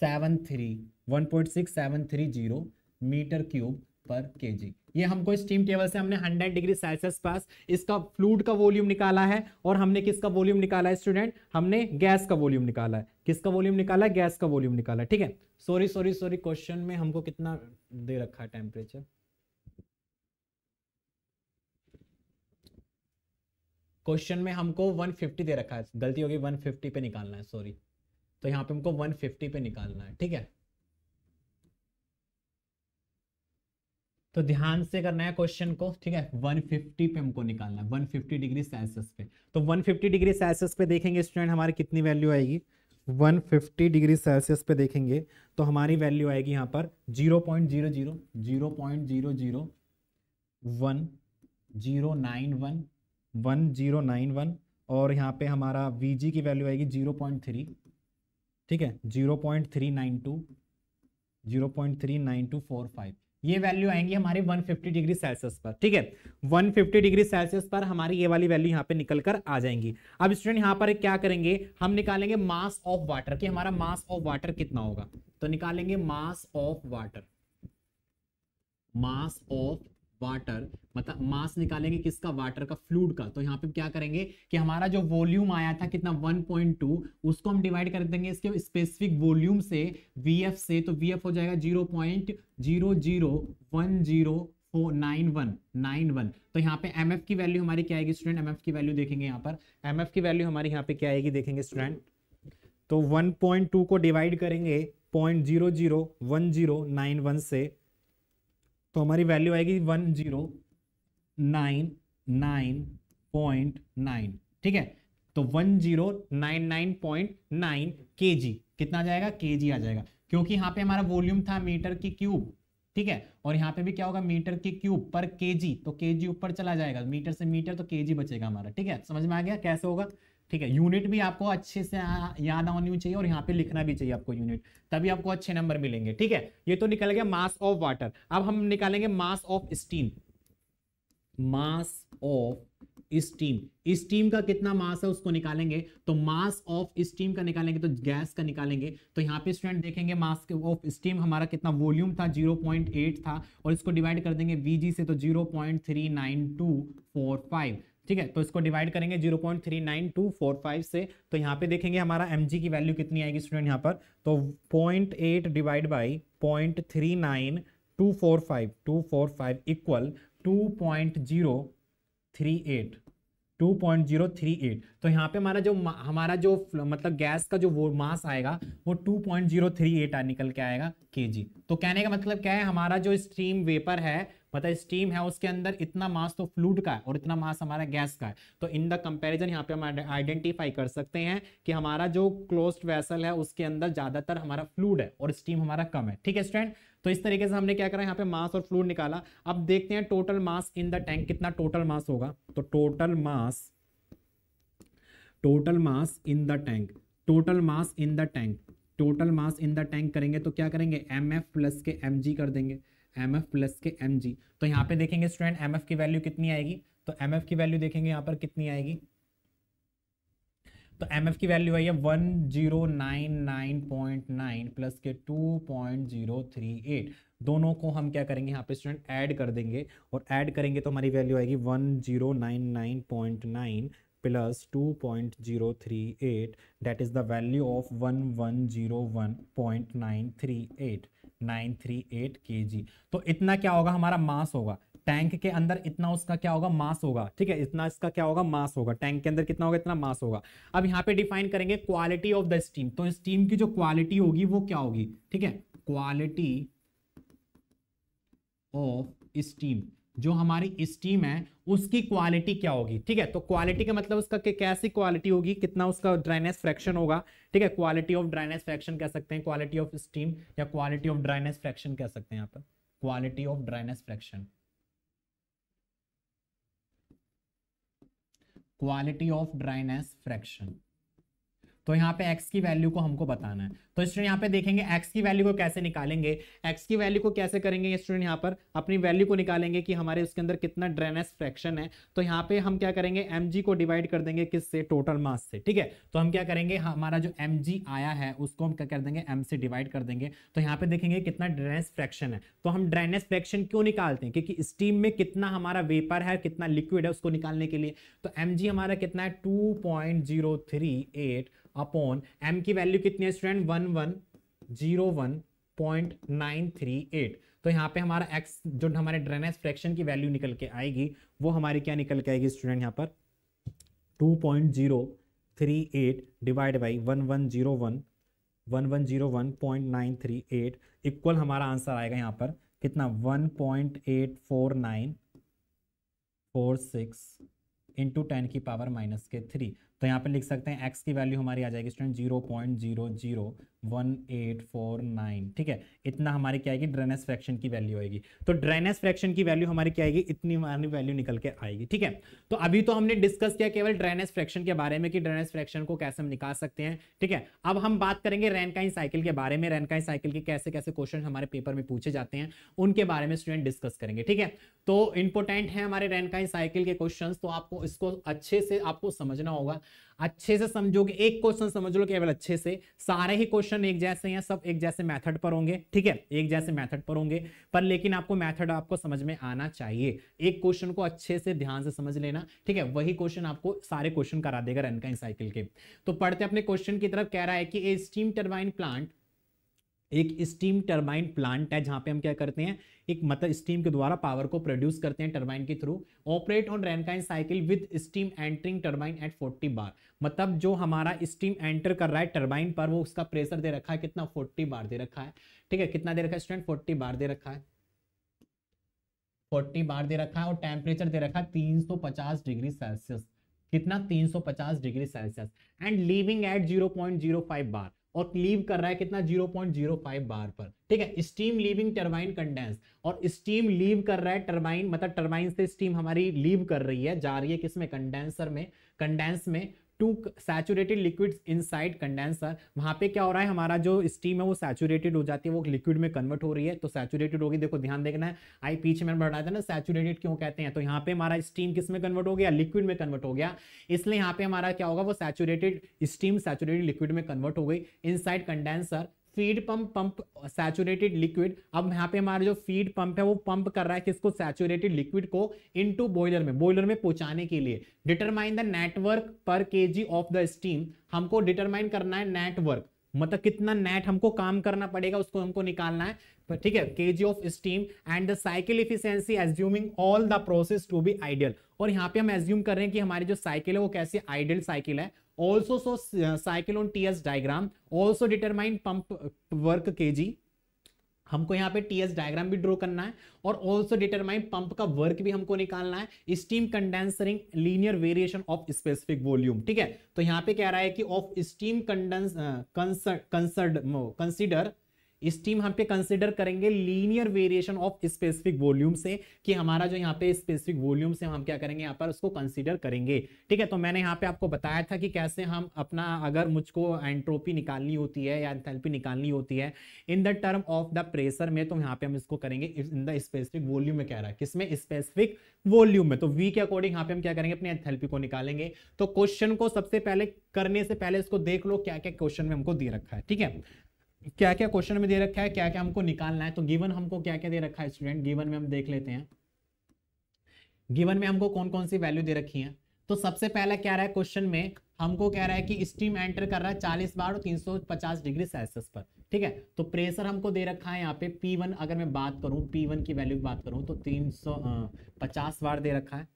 seven three one point six seven three zero metre cube per kg ये हमको स्टीम टेबल से हमने 100 डिग्री सेल्सियस पास इसका फ्लूड का वॉल्यूम निकाला है और हमने किसका वॉल्यूम निकाला है स्टूडेंट हमने गैस का वॉल्यूम निकाला है किसका वॉल्यूम निकाला है गैस का वॉल्यूम निकाला है ठीक है सॉरी सॉरी सॉरी क्वेश्चन में हमको कितना दे रखा है टेम्परेचर क्वेश्चन में हमको 150 दे रखा है गलती होगी 150 पे निकालना है सॉरी तो यहाँ पे हमको 150 पे निकालना है ठीक है तो ध्यान से करना है क्वेश्चन को ठीक है 150 पे हमको निकालना है 150 डिग्री सेल्सियस पे तो 150 डिग्री सेल्सियस पे देखेंगे स्टूडेंट हमारी कितनी वैल्यू आएगी 150 डिग्री सेल्सियस पे देखेंगे तो हमारी वैल्यू आएगी यहाँ पर 0.00 0.001 091 वन और यहाँ पे हमारा VG की वैल्यू आएगी 0.3 ठीक है 0.392 0.39245 ये वैल्यू आएंगी हमारे 150 डिग्री सेल्सियस पर ठीक है 150 डिग्री सेल्सियस पर हमारी ये वाली वैल्यू यहाँ पे निकल कर आ जाएंगी अब स्टूडेंट यहाँ पर क्या करेंगे हम निकालेंगे मास ऑफ वाटर कि हमारा मास ऑफ वाटर कितना होगा तो निकालेंगे mass of water mass of water मतलब मास निकालेंगे किसका वाटर का फ्लूड का तो यहाँ पे क्या करेंगे कि हमारा जो वॉल्यूम आया था कितना 1.2 उसको हम डिवाइड कर देंगे इसके स्पेसिफिक वॉल्यूम से वीएफ से तो वीएफ हो जाएगा 0.00104919 तो यहाँ पे एमएफ की वैल्यू हमारी क्या आएगी स्टूडेंट एमएफ की वैल्यू देखेंगे यहाँ पर एमएफ की वैल्यू हमारी यहाँ पे क्या आएगी देखेंगे स्टूडेंट तो 1.2 को डिवाइड करेंगे point zero zero one zero nine one से तो हमारी वैल्यू आएगी one zero nine nine point nine ठीक है तो one zero nine nine point nine kg कितना आ जाएगा के जी आ जाएगा क्योंकि यहाँ पे हमारा वॉल्यूम था मीटर की क्यूब ठीक है और यहाँ पे भी क्या होगा मीटर की क्यूब पर के जी तो के जी ऊपर चला जाएगा मीटर से मीटर तो के जी बचेगा हमारा ठीक है समझ में आ गया कैसे होगा ठीक है यूनिट भी आपको अच्छे से याद आनी चाहिए और यहाँ पे लिखना भी चाहिए आपको यूनिट तभी आपको अच्छे नंबर मिलेंगे ठीक है ये तो निकल गया मास ऑफ वाटर अब हम निकालेंगे mass of steam mass of steam steam का कितना मास है उसको निकालेंगे तो मास ऑफ स्टीम का निकालेंगे तो गैस का निकालेंगे तो यहाँ पे स्टूडेंट देखेंगे मास ऑफ स्टीम हमारा कितना वॉल्यूम था 0.8 था और इसको डिवाइड कर देंगे वीजी से तो फाइव ठीक है तो इसको डिवाइड करेंगे 0.39245 से तो यहाँ पे देखेंगे हमारा एम की वैल्यू कितनी आएगी स्टूडेंट यहाँ पर तो point eight divide by point three nine two four five two four five equal to point zero three eight 2.038 तो यहाँ पे हमारा जो हमारा जो मतलब गैस का जो वो मास आएगा वो 2.038 पॉइंट निकल के आएगा के तो कहने का मतलब क्या है हमारा जो स्ट्रीम वेपर है मतलब स्टीम है उसके अंदर इतना मास तो फ्लूड का है और इतना मास हमारा गैस का है तो इन द कंपेरिजन यहाँ पे हम आइडेंटिफाई कर सकते हैं कि हमारा जो क्लोज वेसल है उसके अंदर ज्यादातर हमारा फ्लूड है और स्टीम हमारा कम है ठीक है स्टैंड तो इस तरीके से हमने क्या करा यहाँ पे मास और फ्लूड निकाला अब देखते हैं total mass in the tank कितना टोटल मास होगा तो total mass total mass in the tank total mass in the tank total mass in the tank करेंगे तो क्या करेंगे एम एफ प्लस के एम जी कर देंगे एम एफ प्लस के एम जी तो यहाँ पे देखेंगे स्टूडेंट एम एफ की वैल्यू कितनी आएगी तो एम एफ की वैल्यू देखेंगे यहाँ पर कितनी आएगी तो एम एफ की वैल्यू आई है one zero nine nine point nine plus के two point zero three eight दोनों को हम क्या करेंगे यहाँ पे स्टूडेंट ऐड कर देंगे और ऐड करेंगे तो हमारी वैल्यू आएगी one zero nine nine point nine plus two point zero three eight that is the value of one one zero one point nine three eight nine kg तो इतना क्या होगा हमारा मास होगा टैंक के अंदर इतना उसका क्या होगा मास होगा ठीक है इतना इसका क्या होगा मास होगा टैंक के अंदर कितना होगा इतना मास होगा अब यहाँ पे डिफाइन करेंगे क्वालिटी ऑफ द स्टीम तो स्टीम की जो क्वालिटी होगी वो क्या होगी ठीक है क्वालिटी ऑफ स्टीम जो हमारी स्टीम है उसकी क्वालिटी क्या होगी ठीक है तो क्वालिटी का मतलब उसका कैसी क्वालिटी होगी कितना उसका ड्राइनेस फ्रैक्शन होगा ठीक है क्वालिटी ऑफ ड्राइनेस फ्रैक्शन कह सकते हैं क्वालिटी ऑफ स्टीम या क्वालिटी ऑफ ड्राइनेस फ्रैक्शन कह सकते हैं यहाँ पर quality of dryness fraction quality of dryness fraction तो यहाँ पे x की वैल्यू को हमको बताना है तो स्टूडेंट यहाँ पे देखेंगे x की वैल्यू को कैसे निकालेंगे x की वैल्यू को कैसे करेंगे स्टूडेंट यहाँ पर अपनी वैल्यू को निकालेंगे कि हमारे उसके अंदर कितना ड्रेनेस फ्रैक्शन है तो यहाँ पे हम क्या करेंगे एम को डिवाइड कर देंगे किससे टोटल मास से ठीक है तो हम क्या करेंगे हमारा जो एम आया है उसको हम क्या कर देंगे एम से डिवाइड कर देंगे तो यहाँ पे देखेंगे कितना ड्रेनेस फ्रैक्शन है तो हम ड्रेनेस फ्रैक्शन क्यों निकालते हैं क्योंकि स्टीम में कितना हमारा वेपर है कितना लिक्विड है उसको निकालने के लिए तो एम हमारा कितना है टू अपॉन एम की वैल्यू कितनी है student one one zero one point nine three eight तो यहाँ पे हमारा एक्स जो हमारे ड्रेनेज फ्रैक्शन की वैल्यू निकल के आएगी वो हमारी क्या निकल के आएगी स्टूडेंट यहाँ पर two point zero three eight divide by one one zero one one one zero one point nine three eight equal हमारा आंसर आएगा यहाँ पर कितना one point eight four nine four six into ten की power minus के three तो यहाँ पर लिख सकते हैं एक्स की वैल्यू हमारी आ जाएगी student zero point zero zero one eight four nine ठीक है इतना हमारे क्या आएगी ड्रेनेस फ्रैक्शन की वैल्यू आएगी तो ड्रेनेस फ्रैक्शन की वैल्यू हमारी क्या आएगी इतनी हमारी वैल्यू निकल के आएगी ठीक है तो अभी तो हमने डिस्कस किया केवल ड्रेनेस फ्रैक्शन के बारे में कि ड्रेनेस फ्रैक्शन को कैसे हम निकाल सकते हैं ठीक है अब हम बात करेंगे रैनकाइन साइकिल के बारे में रैनकाइन साइकिल के कैसे कैसे क्वेश्चन हमारे पेपर में पूछे जाते हैं उनके बारे में स्टूडेंट डिस्कस करेंगे ठीक है तो इंपोर्टेंट है हमारे रैनकाइन साइकिल के क्वेश्चन तो आपको इसको अच्छे से आपको समझना होगा अच्छे से समझोगे एक क्वेश्चन समझ लो केवल अच्छे से सारे ही क्वेश्चन एक जैसे हैं सब एक जैसे मेथड पर होंगे ठीक है एक जैसे मेथड पर होंगे पर लेकिन आपको मेथड आपको समझ में आना चाहिए एक क्वेश्चन को अच्छे से ध्यान से समझ लेना ठीक है वही क्वेश्चन आपको सारे क्वेश्चन करा देगा रनकाइन साइकिल के तो पढ़ते अपने क्वेश्चन की तरफ कह रहा है कि ए स्टीम टर्बाइन प्लांट एक स्टीम टर्बाइन प्लांट है जहाँ पे हम क्या करते हैं एक मतलब स्टीम के द्वारा पावर को प्रोड्यूस करते हैं टर्बाइन के through operate on Rankine cycle with steam entering turbine at 40 bar मतलब जो हमारा स्टीम एंटर कर रहा है टर्बाइन पर वो उसका प्रेशर दे रखा है कितना 40 बार दे रखा है ठीक है कितना दे रखा है स्टूडेंट फोर्टी बार दे रखा है फोर्टी बार दे रखा है और टेम्परेचर दे रखा है तीन डिग्री सेल्सियस कितना तीन degree Celsius and living at zero bar और लीव कर रहा है कितना 0.05 बार पर ठीक है स्टीम लीविंग टर्बाइन कंडेंस और स्टीम लीव कर रहा है टर्बाइन मतलब टर्बाइन से स्टीम हमारी लीव कर रही है जा रही है किसमें कंडेंसर में कंडेंस में to saturated liquids inside condenser वहां पे क्या हो रहा है हमारा जो स्टीम है वो सैचुरेटेड हो जाती है वो लिक्विड में कन्वर्ट हो रही है तो सैचुरेटेड होगी देखो ध्यान देखना है आई पीछे मैंने बढ़ाया था ना सैचुरेटेड क्यों कहते हैं तो यहाँ पे हमारा स्टीम किस में कन्वर्ट हो गया लिक्विड में कन्वर्ट हो गया इसलिए यहाँ पे हमारा क्या होगा वो सैचुरेटेड स्टीम सैचुरेटेड लिक्विड में कन्वर्ट हो गई inside condenser feed pump pump saturated liquid अब यहाँ पे हमारा जो फीड पंप है वो पंप कर रहा है किसको सैचुरेटेड लिक्विड को इनटू बॉयलर में बॉयलर में पहुंचाने के लिए determine the net work per kg of the steam हमको डिटरमाइन करना है नेटवर्क मतलब कितना नेट हमको काम करना पड़ेगा उसको हमको निकालना है ठीक है kg of steam and the cycle efficiency assuming all the process to be ideal और यहाँ पे हम एज्यूम कर रहे हैं कि हमारी जो साइकिल है वो कैसे आइडियल साइकिल है also show uh, cyclone ts diagram also determine pump uh, work kg हमको यहाँ पे टीएस डायग्राम भी ड्रॉ करना है और ऑल्सो डिटरमाइन पंप का वर्क भी हमको निकालना है steam condensing linear variation of specific volume ठीक है तो यहाँ पे कह रहा है कि of steam condense concerned consider steam हम पे कंसिडर करेंगे linear variation of specific volume से कि हमारा जो यहाँ पे स्पेसिफिक वॉल्यूम से हम क्या करेंगे यहाँ पर उसको कंसिडर करेंगे ठीक है तो मैंने यहाँ पे आपको बताया था कि कैसे हम अपना अगर मुझको एंट्रोपी निकालनी होती है या एंथैल्पी निकालनी होती है in the term of the pressure में तो यहाँ पे हम इसको करेंगे इन द स्पेसिफिक वॉल्यूम में कह रहा है किसमें स्पेसिफिक वॉल्यूम में तो वी के अकॉर्डिंग यहाँ पे हम क्या करेंगे अपने एंथैल्पी को निकालेंगे तो क्वेश्चन को सबसे पहले करने से पहले इसको देख लो क्या क्या क्वेश्चन में हमको दे रखा है ठीक है क्या क्या क्वेश्चन में दे रखा है क्या क्या हमको निकालना है तो गिवन हमको क्या क्या दे रखा है स्टूडेंट गिवन में हम देख लेते हैं गिवन में हमको कौन कौन सी वैल्यू दे रखी है तो सबसे पहला क्या रहा है क्वेश्चन में हमको कह रहा है कि स्टीम एंटर कर रहा है 40 बार और 350 डिग्री सेल्सियस पर ठीक है तो प्रेशर हमको दे रखा है यहाँ पे P1 अगर मैं बात करूं P1 की वैल्यू की बात करूं तो 350 बार दे रखा है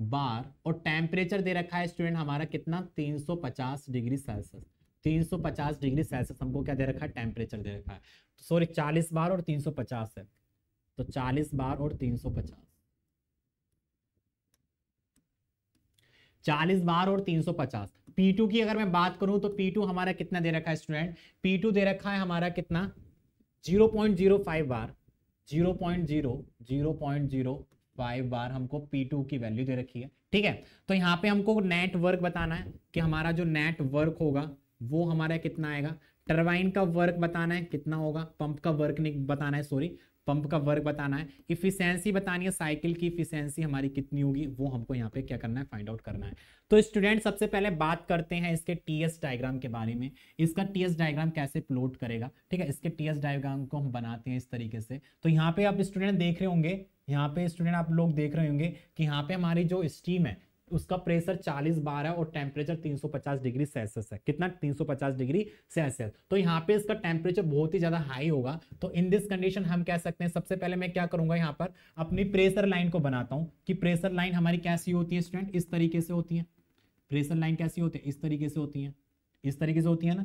बार और टेम्परेचर दे रखा है स्टूडेंट हमारा कितना 350 डिग्री सेल्सियस 350 डिग्री सेल्सियस हमको क्या दे रखा है टेम्परेचर दे रखा है तो सॉरी 40 बार और 350 है तो 40 बार और 350 40 बार और 350 P2 की अगर मैं बात करूं तो P2 हमारा कितना दे रखा है स्टूडेंट P2 दे रखा है हमारा कितना 0.05 बार 0.0 0.0 फाइव बार हमको पी टू की वैल्यू दे रखी है ठीक है तो यहाँ पे हमको नेटवर्क बताना है कि हमारा जो नेटवर्क होगा वो हमारा कितना आएगा टर्बाइन का वर्क बताना है कितना होगा पंप का वर्क नहीं बताना है सॉरी पंप का वर्क बताना है इफिशियंसी बतानी है साइकिल की इफिशियंसी हमारी कितनी होगी वो हमको यहाँ पे क्या करना है फाइंड आउट करना है तो स्टूडेंट सबसे पहले बात करते हैं इसके टीएस डायग्राम के बारे में इसका टीएस डायग्राम कैसे प्लॉट करेगा ठीक है इसके टीएस डायग्राम को हम बनाते हैं इस तरीके से तो यहाँ पे आप स्टूडेंट देख रहे होंगे यहाँ पे स्टूडेंट आप लोग देख रहे होंगे कि यहाँ पे हमारी जो स्टीम है उसका प्रेशर 40 बार है और टेम्परेचर 350 डिग्री सेल्सियस है कितना 350 डिग्री सेल्सियस तो यहाँ पे इसका टेम्परेचर बहुत ही ज़्यादा हाई होगा तो इन दिस कंडीशन हम कह सकते हैं सबसे पहले मैं क्या करूंगा यहाँ पर अपनी प्रेशर लाइन को बनाता हूँ कि प्रेशर लाइन हमारी कैसी होती है स्टूडेंट इस तरीके से होती है प्रेशर लाइन कैसी होती है इस तरीके से होती है इस तरीके से होती है ना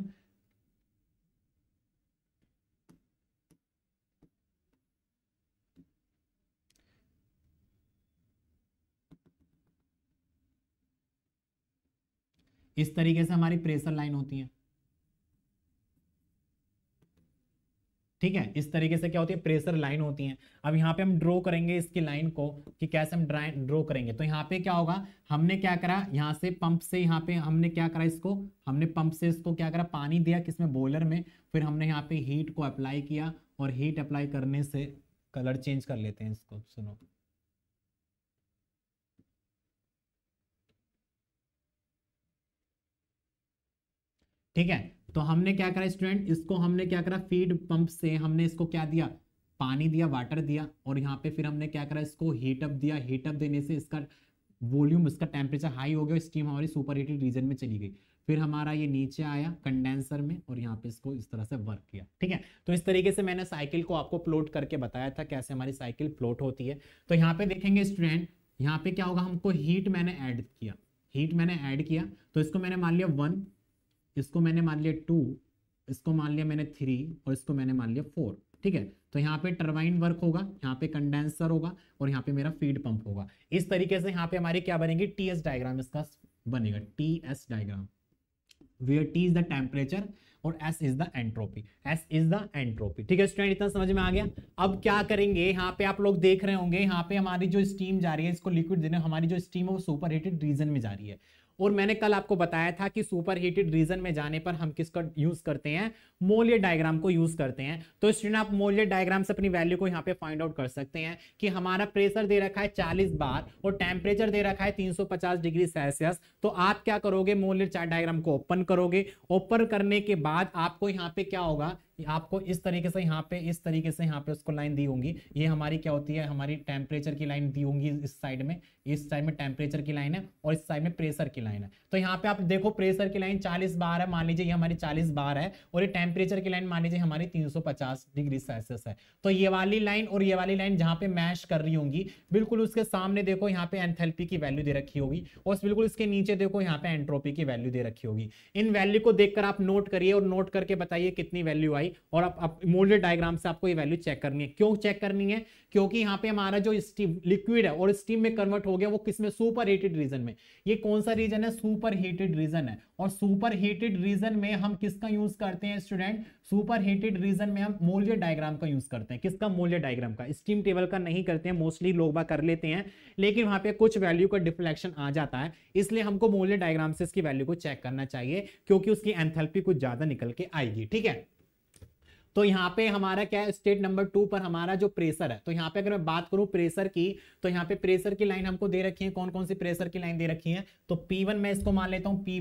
इस तरीके से हमारी प्रेशर लाइन होती है ठीक है इस तरीके से क्या होती है प्रेशर लाइन होती है अब यहाँ पे हम ड्रॉ करेंगे इसकी लाइन को कि कैसे हम ड्रॉ करेंगे तो यहाँ पे क्या होगा हमने क्या करा यहाँ से पंप से यहाँ पे हमने क्या करा इसको हमने पंप से इसको क्या करा पानी दिया किसमें बॉयलर में फिर हमने यहाँ पे हीट को अप्लाई किया और हीट अप्लाई करने से कलर चेंज कर लेते हैं इसको सुनो ठीक है तो हमने क्या करा स्टूडेंट इसको हमने क्या करा फीड पंप से हमने इसको क्या दिया पानी दिया वाटर दिया और यहाँ पे फिर हमने क्या करा इसको हीटअप दिया हीटअप देने से इसका वॉल्यूम इसका टेम्परेचर हाई हो गया स्टीम हमारी सुपर हीटेड रीजन में चली गई फिर हमारा ये नीचे आया कंडेंसर में और यहाँ पे इसको इस तरह से वर्क किया ठीक है तो इस तरीके से मैंने साइकिल को आपको प्लोट करके बताया था कैसे हमारी साइकिल फ्लोट होती है तो यहाँ पे देखेंगे स्टूडेंट यहाँ पे क्या होगा हमको हीट मैंने ऐड किया हीट मैंने ऐड किया तो इसको मैंने मान लिया वन इसको मैंने मान लिया टू इसको मान लिया मैंने थ्री और इसको मैंने मान लिया फोर ठीक है तो यहाँ पे टर्बाइन वर्क होगा यहाँ पे कंडेंसर होगा और यहाँ पे मेरा फीड पंप होगा इस तरीके से यहाँ पे हमारे क्या बनेगी टी एस डायग्राम इसका बनेगा T S diagram where T is the temperature और S is the entropy S is the entropy ठीक है स्टूडेंट इतना समझ में आ गया अब क्या करेंगे यहाँ पे आप लोग देख रहे होंगे यहाँ पे हमारी जो स्टीम जा रही है इसको लिक्विड देने हमारी जो स्टीम है वो सुपर हीटेड रीजन में जा रही है और मैंने कल आपको बताया था कि सुपर हीटेड रीजन में जाने पर हम किसका यूज करते हैं मोलियर डायग्राम को यूज करते हैं तो स्टूडेंट आप मोलियर डायग्राम से अपनी वैल्यू को यहाँ पे फाइंड आउट कर सकते हैं कि हमारा प्रेशर दे रखा है चालीस बार और टेम्परेचर दे रखा है तीन डिग्री सेल्सियस तो आप क्या करोगे मोलियर चार्ट डायग्राम को ओपन करोगे ओपन करने के बाद आपको यहाँ पे क्या होगा आपको इस तरीके से यहाँ पे इस तरीके से यहाँ पे उसको लाइन दी होंगी ये हमारी क्या होती है हमारी टेम्परेचर की लाइन दी होंगी इस साइड में इस साइड में टेम्परेचर की लाइन है और इस साइड में प्रेशर की लाइन है तो यहाँ पे आप देखो प्रेशर की लाइन चालीस बार है मान लीजिए ये हमारी चालीस बार है और ये टेम्परेचर की लाइन मान लीजिए हमारी तीन डिग्री सेल्सियस है तो ये वाली लाइन और ये वाली लाइन जहाँ पे मैश कर रही होंगी बिल्कुल उसके सामने देखो यहाँ पे एंथेल्पी की वैल्यू दे रखी होगी और बिल्कुल इसके नीचे देखो यहाँ पे एंट्रोपी की वैल्यू दे रखी होगी इन वैल्यू को देखकर आप नोट करिए और नोट करके बताइए कितनी वैल्यू आई आई और आप, आप मोल्डेड डायग्राम से आपको ये वैल्यू चेक करनी है क्यों चेक करनी है क्योंकि यहाँ पे हमारा जो स्टीम लिक्विड है और स्टीम में कन्वर्ट हो गया वो किसमें सुपर हीटेड रीजन में ये कौन सा रीजन है सुपर हीटेड रीजन है और सुपर हीटेड रीजन में हम किसका यूज करते हैं स्टूडेंट सुपर हीटेड रीजन में हम मोल्डेड डायग्राम का यूज करते हैं किसका मोल्डेड डायग्राम का स्टीम टेबल का नहीं करते हैं मोस्टली लोग बात कर लेते हैं लेकिन वहां पे कुछ वैल्यू का डिफ्लेक्शन आ जाता है इसलिए हमको मोल्डेड डायग्राम से इसकी वैल्यू को चेक करना चाहिए क्योंकि उसकी एंथेल्पी कुछ ज्यादा निकल के आएगी ठीक है तो यहाँ पे हमारा क्या है स्टेट नंबर टू पर हमारा जो प्रेशर है तो यहाँ पे अगर मैं बात करूँ प्रेशर की तो यहाँ पे प्रेशर की लाइन हमको दे रखी है कौन कौन सी प्रेशर की लाइन दे रखी है तो पी मैं इसको मान लेता हूँ पी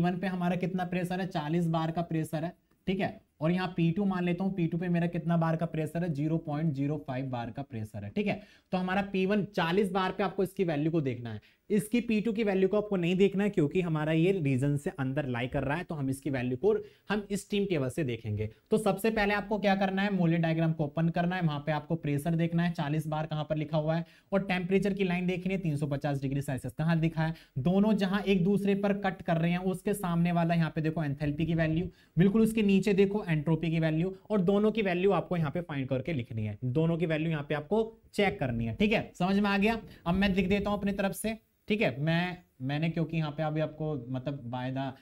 वन पे हमारा कितना प्रेशर है चालीस बार का प्रेशर है ठीक है और यहाँ P2 मान लेता हूँ P2 पे मेरा कितना बार का प्रेशर है 0.05 बार का प्रेशर है ठीक है तो हमारा P1 40 बार पे आपको इसकी वैल्यू को देखना है इसकी P2 की वैल्यू को आपको नहीं देखना है क्योंकि हमारा ये रीजन से अंदर लाई कर रहा है तो हम इसकी वैल्यू को हम इस टीम टेबल से देखेंगे तो सबसे पहले आपको क्या करना है मोले डायग्राम को ओपन करना है वहां पे आपको प्रेशर देखना है 40 बार कहां पर लिखा हुआ है और टेम्परेचर की लाइन देखनी है 350 डिग्री सेल्सियस कहां लिखा है दोनों जहां एक दूसरे पर कट कर रहे हैं उसके सामने वाला यहाँ पे देखो एंथेल्पी की वैल्यू बिल्कुल उसके नीचे देखो एंट्रोपी की वैल्यू और दोनों की वैल्यू आपको यहाँ पे फाइंड करके लिखनी है दोनों की वैल्यू यहाँ पे आपको चेक करनी है ठीक है समझ में आ गया अब मैं लिख देता हूँ अपनी तरफ से ठीक है मैं मैंने क्योंकि यहाँ पे अभी आपको मतलब बाय द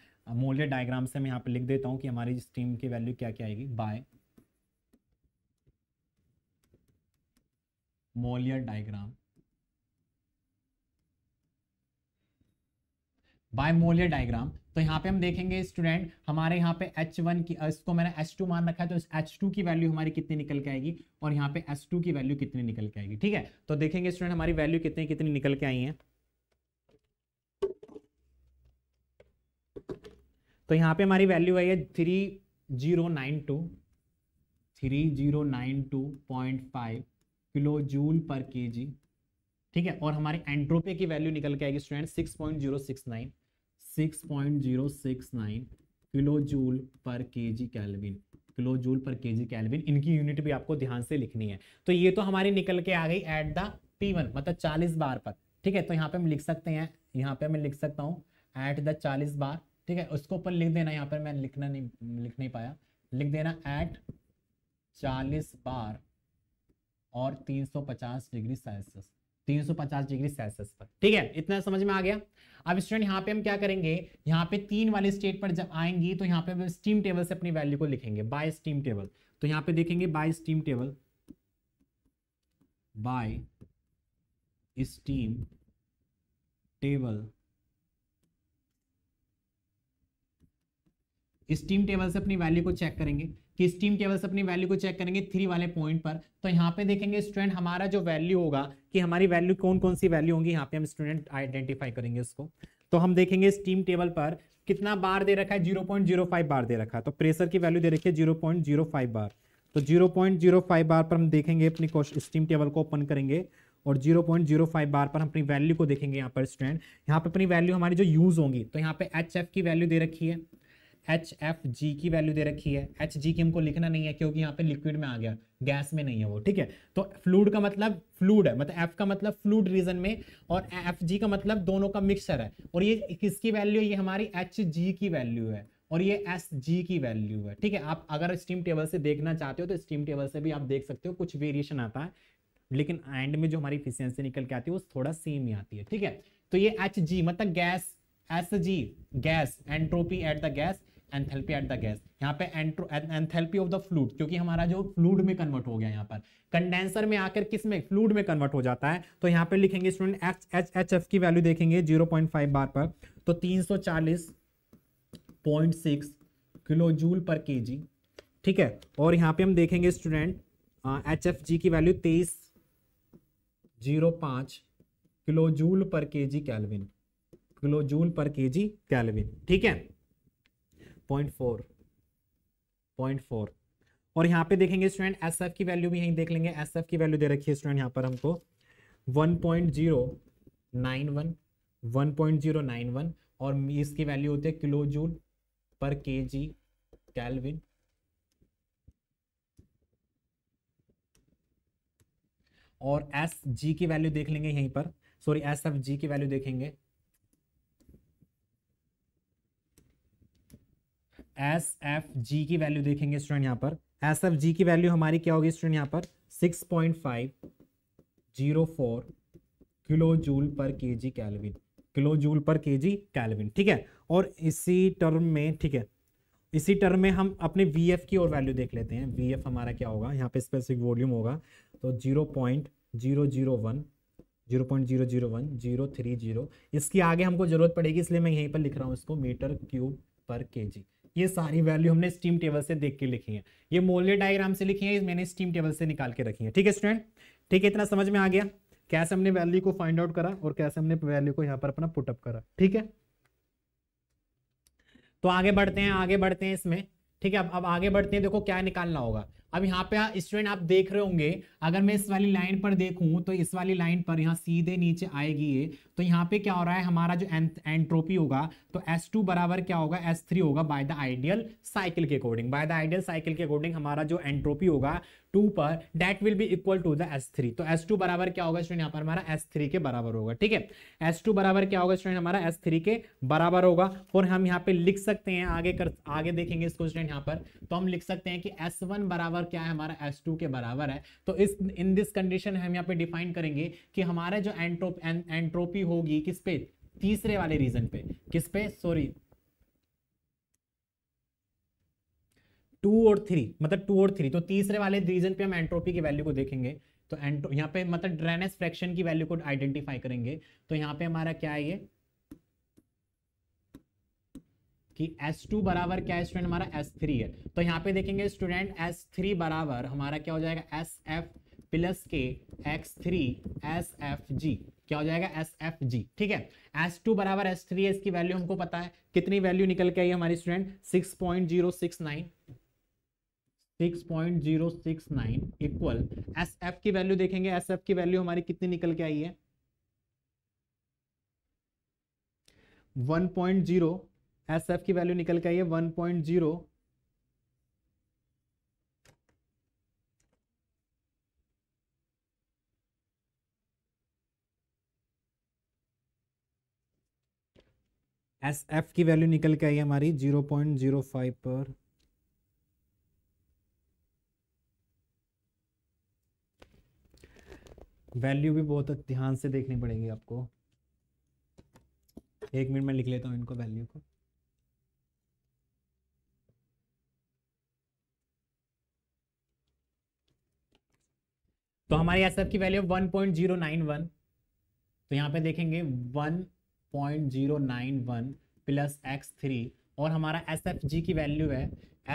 मोल्डेड डायग्राम से मैं यहाँ पे लिख देता हूँ कि हमारी स्टीम की वैल्यू क्या क्या आएगी by Mollier diagram by Mollier diagram तो यहाँ पे हम देखेंगे स्टूडेंट हमारे यहाँ पे H1 की इसको मैंने H2 मान रखा है तो इस H2 की वैल्यू हमारी कितनी निकल के आएगी और यहाँ पे टू की वैल्यू कितनी निकल के आएगी ठीक है तो देखेंगे स्टूडेंट हमारी वैल्यू कितनी कितनी निकल के आई है तो यहाँ पे हमारी वैल्यू आई है three zero nine two three zero nine two point five kilo joule per के जी ठीक है और हमारी एंट्रोपी की वैल्यू निकल के आएगी student six point zero six nine 6.069 kilo joule per के जी कैलविन किलो जूल पर के जी कैलविन इनकी यूनिट भी आपको ध्यान से लिखनी है तो ये तो हमारी निकल के आ गई एट द टी वन मतलब चालीस बार पर ठीक है तो यहाँ पे हम लिख सकते हैं यहाँ पे मैं लिख सकता हूँ एट द चालीस बार ठीक है उसको ऊपर लिख देना यहाँ पर मैं लिखना नहीं लिख नहीं पाया लिख देना एट चालीस बार और तीन सौ पचास डिग्री सेल्सियस 350 डिग्री सेल्सियस पर ठीक है इतना समझ में आ गया अब स्टूडेंट यहाँ पे हम क्या करेंगे यहाँ पे तीन वाले स्टेट पर जब आएंगी तो यहाँ पे स्टीम टेबल से अपनी वैल्यू को लिखेंगे बाय स्टीम टेबल तो यहाँ पे देखेंगे by steam table by steam table steam table से अपनी वैल्यू को चेक करेंगे कि स्टीम केवल से अपनी वैल्यू को चेक करेंगे थ्री वाले पॉइंट पर तो यहाँ पे देखेंगे स्टूडेंट हमारा जो वैल्यू होगा कि हमारी वैल्यू कौन कौन सी वैल्यू होंगी यहाँ पे हम स्टूडेंट आइडेंटिफाई करेंगे उसको तो हम देखेंगे स्टीम टेबल पर कितना बार दे रखा है zero point zero five bar दे रखा है तो प्रेशर की वैल्यू दे रखी है zero point zero five bar तो zero point zero five bar पर हम देखेंगे अपनी स्टीम टेबल को ओपन करेंगे और 0.05 बार पर हम अपनी वैल्यू को देखेंगे यहाँ पर स्टूडेंट यहाँ पर अपनी वैल्यू हमारी जो यूज़ होंगी तो यहाँ पे एच की वैल्यू दे रखी है एच एफ जी की वैल्यू दे रखी है एच जी की हमको लिखना नहीं है क्योंकि यहाँ पे लिक्विड में आ गया गैस में नहीं है वो ठीक है तो फ्लूड का मतलब फ्लूड है मतलब एफ का मतलब फ्लूड रीजन में और एफ जी का मतलब दोनों का मिक्सचर है और ये किसकी वैल्यू ये हमारी एच जी की वैल्यू है और ये एस जी की वैल्यू है ठीक है आप अगर स्टीम टेबल से देखना चाहते हो तो स्टीम टेबल से भी आप देख सकते हो कुछ वेरिएशन आता है लेकिन एंड में जो हमारी इफिशियंसी निकल के आती है वो थोड़ा सेम ही आती है ठीक है तो ये एच जी मतलब gas S G gas entropy at the gas enthalpy at the gas यहाँ पे एंथेल्पी ऑफ द फ्लूड क्योंकि हमारा जो फ्लूड में कन्वर्ट हो गया यहाँ पर कंडेंसर में आकर किस में फ्लूड में कन्वर्ट हो जाता है तो यहाँ पे लिखेंगे student H H H F की वैल्यू देखेंगे 0.5 बार पर तो 340.6 किलो जूल पर के जी ठीक है और यहाँ पे हम देखेंगे स्टूडेंट एच एफ जी की वैल्यू तेईस जीरो पाँच किलो जूल पर के जी कैलविन किलो जूल पर के जी कैलविन ठीक है पॉइंट फोर पॉइंट फोर और यहाँ पे देखेंगे स्टूडेंट एस एफ की वैल्यू भी यहीं देख लेंगे एस एफ की वैल्यू दे रखी है स्टूडेंट यहाँ पर हमको one point zero nine one one point zero nine one और इसकी वैल्यू होती है किलो जूल पर के जी कैलविन और एस जी की वैल्यू देख लेंगे यहीं पर सॉरी एस एफ जी की वैल्यू देखेंगे एस एफ जी की वैल्यू देखेंगे स्टूडेंट यहाँ पर एस एफ जी की वैल्यू हमारी क्या होगी स्टूडेंट यहाँ पर six point five zero four kilo joule per के जी कैलविन किलो जूल पर के जी कैलविन ठीक है और इसी टर्म में ठीक है इसी टर्म में हम अपने वी एफ की और वैल्यू देख लेते हैं वी एफ हमारा क्या होगा यहाँ पे स्पेसिफिक वॉल्यूम होगा तो zero point zero zero one zero point zero zero one zero three zero इसकी आगे हमको ज़रूरत पड़ेगी इसलिए मैं यहीं पर लिख रहा हूँ इसको मीटर क्यूब पर के जी ये सारी वैल्यू हमने स्टीम टेबल से देख के लिखी है ये मोलियर डायग्राम से लिखी है मैंने स्टीम टेबल से निकाल के रखी है ठीक है स्टूडेंट ठीक है इतना समझ में आ गया कैसे हमने वैल्यू को फाइंड आउट करा और कैसे हमने वैल्यू को यहाँ पर अपना पुटअप करा ठीक है तो आगे बढ़ते हैं आगे बढ़ते हैं इसमें ठीक है अब अब आगे बढ़ते हैं देखो क्या निकालना होगा अब यहाँ पे स्टूडेंट आप देख रहे होंगे अगर मैं इस वाली लाइन पर देखूं तो इस वाली लाइन पर यहाँ सीधे नीचे आएगी ये तो यहाँ पे क्या हो रहा है हमारा जो एंट्रोपी होगा तो S2 बराबर क्या होगा S3 होगा बाय द आइडियल साइकिल के according by the ideal cycle के अकॉर्डिंग हमारा जो एंट्रोपी होगा टू पर that will be equal to the S three तो एस टू बराबर क्या होगा स्टूडेंट यहाँ पर हमारा एस थ्री के बराबर होगा ठीक है एस टू बराबर क्या होगा स्टूडेंट हमारा एस थ्री के बराबर होगा और हम यहाँ पे लिख सकते हैं आगे कर आगे देखेंगे इसको स्टूडेंट यहाँ पर तो हम लिख सकते हैं कि एस वन बराबर नंबर क्या है हमारा एस के बराबर है तो इस इन दिस कंडीशन हम यहाँ पे डिफाइन करेंगे कि हमारा जो एंट्रोप एंट्रोपी होगी किस पे तीसरे वाले रीजन पे किस पे सॉरी टू और थ्री मतलब टू और थ्री तो तीसरे वाले रीजन पे हम एंट्रोपी की वैल्यू को देखेंगे तो एंट्रो यहाँ पे मतलब ड्रेनेस फ्रैक्शन की वैल्यू को आइडेंटिफाई करेंगे तो यहाँ पे हमारा क्या है ये कि S2 बराबर क्या है स्टूडेंट हमारा S3 है तो यहाँ पे देखेंगे स्टूडेंट S3 बराबर हमारा क्या हो जाएगा एस एफ प्लस के X three S F G क्या हो जाएगा एस एफ जी ठीक है एस टू बराबर एस थ्री है इसकी वैल्यू हमको पता है कितनी वैल्यू निकल के आई हमारी student six point zero six nine six six point zero nine equal S F की वैल्यू देखेंगे एस एफ की वैल्यू हमारी कितनी निकल के आई है one point zero S F की वैल्यू निकल के आई है one point zero S F की वैल्यू निकल के आई है हमारी जीरो पॉइंट जीरो फाइव पर वैल्यू भी बहुत ध्यान से देखनी पड़ेगी आपको एक मिनट में लिख लेता हूँ इनको वैल्यू को तो हमारे एस की value one point zero nine one तो यहाँ पे देखेंगे one point zero nine one plus X three और हमारा एस एफ जी की वैल्यू है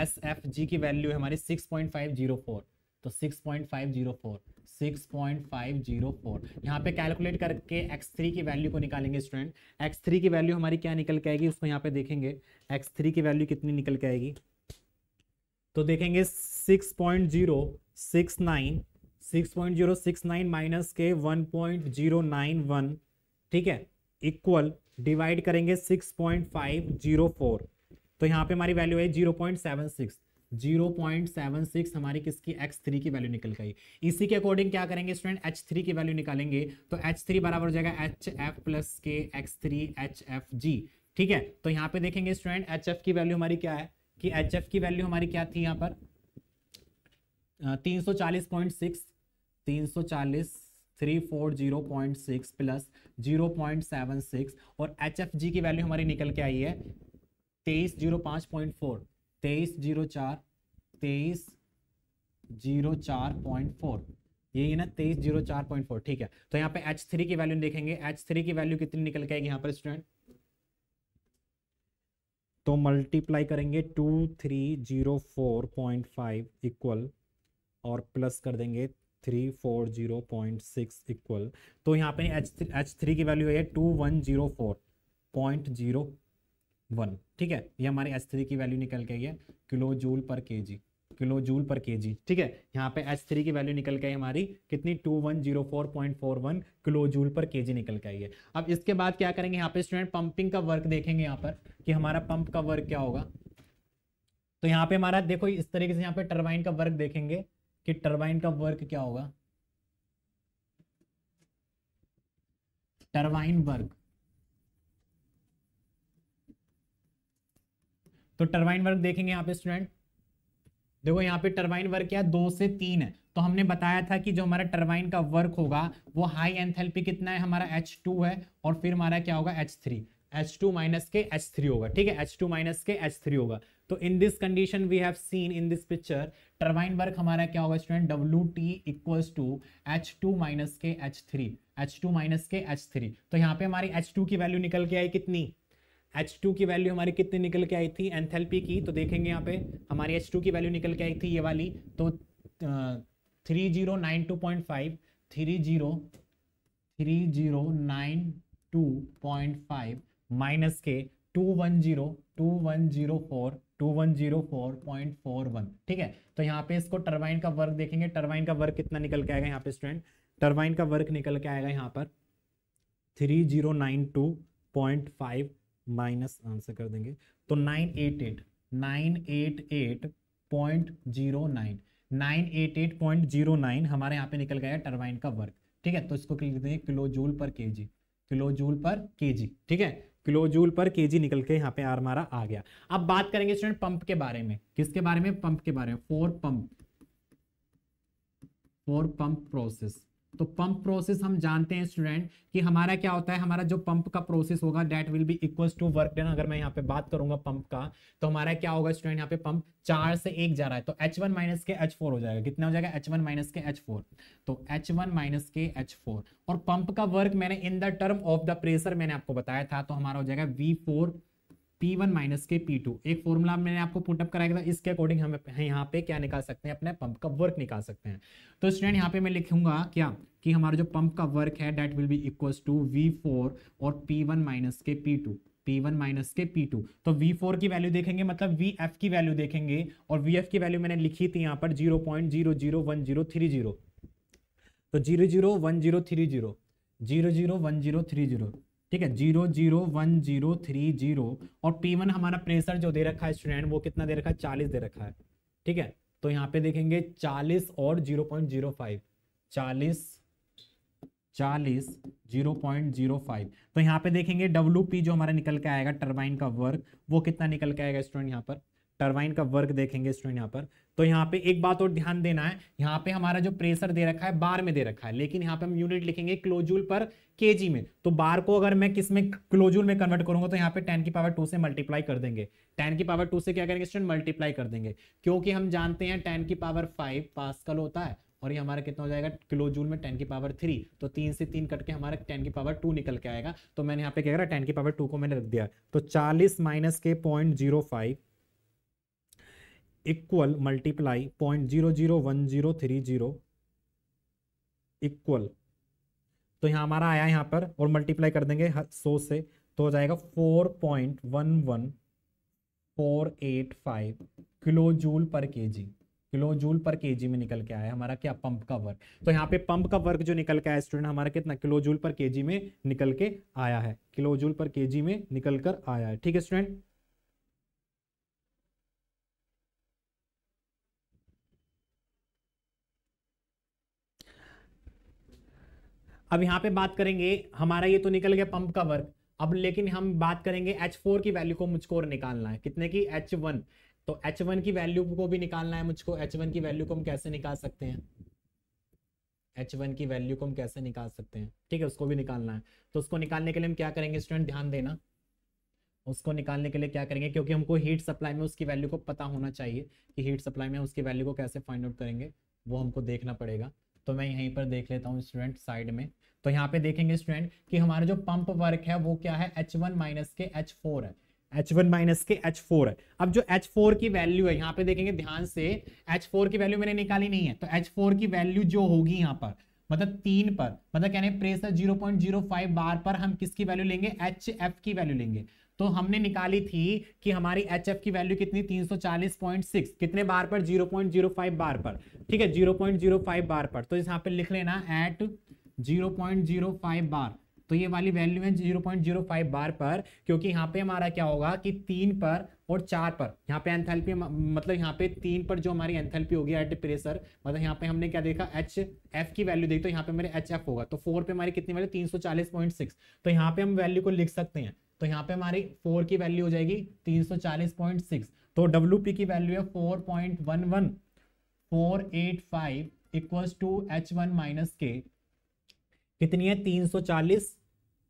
एस एफ जी की वैल्यू है हमारी six point five zero four तो six point five zero four six point five zero four यहाँ पे कैलकुलेट करके एक्स थ्री की वैल्यू को निकालेंगे स्टूडेंट एक्स थ्री की वैल्यू हमारी क्या निकल के आएगी उसको यहाँ पे देखेंगे एक्स थ्री की वैल्यू कितनी निकल के आएगी तो देखेंगे six point zero six nine six six point zero nine minus के one point zero nine one ठीक है इक्वल डिवाइड करेंगे six point five zero four तो यहाँ पे हमारी वैल्यू है zero zero point point seven six seven six हमारी किसकी एक्स थ्री की वैल्यू निकल गई इसी के अकॉर्डिंग क्या करेंगे स्टूडेंट एच थ्री की वैल्यू निकालेंगे तो एच थ्री बराबर हो जाएगा एच एफ प्लस के X three H F G ठीक है तो यहाँ पे देखेंगे स्टूडेंट एच एफ की वैल्यू हमारी क्या है कि एच एफ की वैल्यू हमारी क्या थी यहाँ पर तीन सौ चालीस पॉइंट सिक्स तीन सौ चालीस three four zero six plus zero point seven six और एच एफ जी की वैल्यू हमारी निकल के आई है तेईस जीरो पाँच पॉइंट फोर तेईस जीरो चार तेईस जीरो चार पॉइंट फोर यही है ना तेईस जीरो चार पॉइंट फोर ठीक है तो यहाँ पे एच थ्री की वैल्यू देखेंगे एच थ्री की वैल्यू कितनी निकल के आएगी यहाँ पर स्टूडेंट तो मल्टीप्लाई करेंगे two three zero four point five equal और प्लस कर देंगे three four zero point six equal तो यहाँ पे एच थ्री एच थ्री की वैल्यू है two one zero four point zero one ठीक है ये हमारी एच थ्री की वैल्यू निकल के आई है किलो जूल पर के जी किलो जूल पर के जी ठीक है यहाँ पे एच थ्री की वैल्यू निकल के आई हमारी कितनी two one zero four point four one kilo joule per के जी निकल के आई है अब इसके बाद क्या करेंगे यहाँ पे स्टूडेंट पंपिंग का वर्क देखेंगे यहाँ पर कि हमारा पंप का वर्क क्या होगा तो यहाँ पे हमारा देखो इस तरीके से यहाँ पे टर्बाइन का वर्क देखेंगे कि टरबाइन का वर्क क्या होगा टरबाइन वर्क तो टरबाइन वर्क देखेंगे यहां पे स्टूडेंट देखो यहां पे टरबाइन वर्क क्या है दो से तीन है तो हमने बताया था कि जो हमारा टरबाइन का वर्क होगा वो हाई एंथेल्पी कितना है हमारा H2 है और फिर हमारा क्या होगा H3 एच टू माइनस के एच थ्री होगा ठीक है एच टू माइनस के एच थ्री होगा तो in this condition we have seen in this picture turbine work हमारा क्या होगा student W T equals to H two minus के H three H two minus के एच थ्री तो यहाँ पे हमारी एच टू की वैल्यू निकल के आई कितनी एच टू की वैल्यू हमारी कितनी निकल के आई थी एंथेल्पी की तो देखेंगे यहाँ पे हमारी एच टू की वैल्यू निकल के आई थी ये वाली तो three zero nine two point five three zero three zero nine two point five minus के two one zero two one zero four two one zero four point four one ठीक है तो यहाँ पे इसको टर्बाइन का वर्क देखेंगे turbine का वर्क कितना निकल के आएगा यहाँ पे स्टूडेंट टर्बाइन का वर्क निकल के आएगा यहाँ पर three zero nine two point five minus answer कर देंगे तो nine eight eight nine eight eight point zero nine nine eight eight point zero nine हमारे यहाँ पे निकल गया टर्बाइन का वर्क ठीक है तो इसको लिख देंगे किलो जूल पर के जी किलो जूल पर के जी ठीक है जूल पर केजी निकल के यहाँ पे आर हमारा आ गया अब बात करेंगे स्टूडेंट पंप के बारे में किसके बारे में पंप के बारे में for pump for pump process तो पंप प्रोसेस हम जानते हैं स्टूडेंट कि हमारा क्या होता है हमारा जो पंप का प्रोसेस होगा that will be equal to work done अगर मैं यहाँ पे बात करूंगा पंप का तो हमारा क्या होगा स्टूडेंट यहाँ पे पंप चार से एक जा रहा है तो एच वन माइनस के एच फोर हो जाएगा कितना हो जाएगा एच वन माइनस के एच फोर तो एच वन माइनस के एच फोर और पंप का वर्क मैंने in the term of the pressure मैंने आपको बताया था तो हमारा हो जाएगा V four P one minus के पी टू एक फॉर्मूला मैंने आपको पुटअप कराया था इसके अकॉर्डिंग हम यहाँ पे क्या निकाल सकते हैं अपने पंप का वर्क निकाल सकते हैं तो स्टूडेंट यहाँ पे मैं लिखूंगा क्या कि हमारा जो पंप का वर्क है that will be equals to V four और पी वन माइनस के P two P one minus के पी टू तो वी फोर की वैल्यू देखेंगे मतलब वी एफ की वैल्यू देखेंगे और वी एफ की वैल्यू मैंने लिखी थी यहाँ पर zero point zero zero one zero three zero तो zero zero one zero three zero zero zero one zero three zero ठीक है zero zero one zero three zero और पी वन हमारा प्रेशर जो दे रखा है स्टूडेंट वो कितना दे रखा है चालीस दे रखा है ठीक है तो यहाँ पे देखेंगे चालीस और जीरो पॉइंट जीरो फाइव चालीस चालीस जीरो पॉइंट जीरो फाइव तो यहाँ पे देखेंगे डब्ल्यू पी जो हमारा निकल के आएगा टर्बाइन का वर्क वो कितना निकल के आएगा स्टूडेंट यहाँ पर टरबाइन का वर्क देखेंगे स्टूडेंट यहाँ पर तो यहाँ पे एक बात और ध्यान देना है यहाँ पे हमारा जो प्रेशर दे रखा है बार में दे रखा है लेकिन यहाँ पे हम यूनिट लिखेंगे क्लोजूल पर के में तो बार को अगर मैं किस में क्लोजूल में कन्वर्ट करूंगा तो यहाँ पे टेन की पावर टू से मल्टीप्लाई कर देंगे टेन की पावर टू से क्या करेंगे स्टूडेंट मल्टीप्लाई कर देंगे क्योंकि हम जानते हैं टेन की पावर फाइव पासकल होता है और ये हमारा कितना हो जाएगा किलोजूल में टेन की पावर थ्री तो तीन से तीन कट के हमारा टेन की पावर टू निकल के आएगा तो मैंने यहाँ पे क्या करा टेन की पावर टू को मैंने रख दिया तो चालीस माइनस के point zero five equal multiply point zero zero one zero three zero equal तो यहाँ हमारा आया यहाँ पर और मल्टीप्लाई कर देंगे सो से तो हो जाएगा four point one one four eight five kilo joule per के जी किलो जूल पर केजी में निकल के आया हमारा क्या पंप का वर्क तो यहाँ पे पंप का वर्क जो निकल के आया स्टूडेंट हमारा कितना किलो जूल पर केजी में निकल के आया है किलो जूल पर केजी में निकल कर आया है ठीक है स्टूडेंट अब यहाँ पे बात करेंगे हमारा ये तो निकल गया पंप का वर्क अब लेकिन हम बात करेंगे H4 की वैल्यू को मुझको और निकालना है कितने की H1 तो H1 की वैल्यू को भी निकालना है मुझको H1 की वैल्यू को हम कैसे निकाल सकते हैं H1 की वैल्यू को हम कैसे निकाल सकते हैं ठीक है उसको भी निकालना है तो उसको निकालने के लिए हम क्या करेंगे स्टूडेंट ध्यान देना उसको निकालने के लिए क्या करेंगे क्योंकि हमको हीट सप्लाई में उसकी वैल्यू को पता होना चाहिए कि हीट सप्लाई में उसकी वैल्यू को कैसे फाइंड आउट करेंगे वो हमको देखना पड़ेगा तो मैं यहीं पर देख लेता हूँ स्टूडेंट साइड में तो यहाँ पे देखेंगे स्टूडेंट कि हमारा जो पंप वर्क है वो क्या है एच वन माइनस के एच फोर है एच वन माइनस के एच फोर है अब जो एच फोर की वैल्यू है यहाँ पे देखेंगे ध्यान से एच फोर की वैल्यू मैंने निकाली नहीं है तो एच फोर की वैल्यू जो होगी यहाँ पर मतलब तीन पर मतलब कहने pressure zero point zero five bar पर हम किसकी वैल्यू लेंगे एच एफ की वैल्यू लेंगे तो हमने निकाली थी कि हमारी एच की वैल्यू कितनी 340.6 कितने बार पर 0.05 बार पर ठीक है 0.05 बार पर तो यहाँ पे लिख लेना एट 0.05 बार तो ये वाली वैल्यू है 0.05 बार पर क्योंकि यहाँ पे हमारा क्या होगा कि तीन पर और चार पर यहाँ पे एंथैल्पी मतलब यहाँ पे तीन पर जो हमारी एंथैल्पी होगी एट प्रेशर मतलब यहाँ पे हमने क्या देखा एच एफ की वैल्यू देखी तो यहाँ पे मेरे एच एफ होगा तो फोर पे हमारी कितनी वैल्यू 340.6 तो यहाँ पे हम वैल्यू को लिख सकते हैं तो यहाँ पे हमारी फोर की वैल्यू हो जाएगी तीन सौ चालीस पॉइंट सिक्स तो डब्ल्यू पी की वैल्यू है four point one one four eight five equals to H one minus के कितनी है तीन सौ चालीस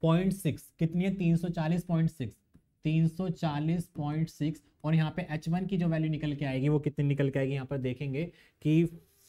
पॉइंट सिक्स कितनी है तीन सौ चालीस पॉइंट सिक्स तीन सौ चालीस पॉइंट सिक्स और यहाँ पे एच वन की जो वैल्यू निकल के आएगी वो कितनी निकल के आएगी यहाँ पर देखेंगे कि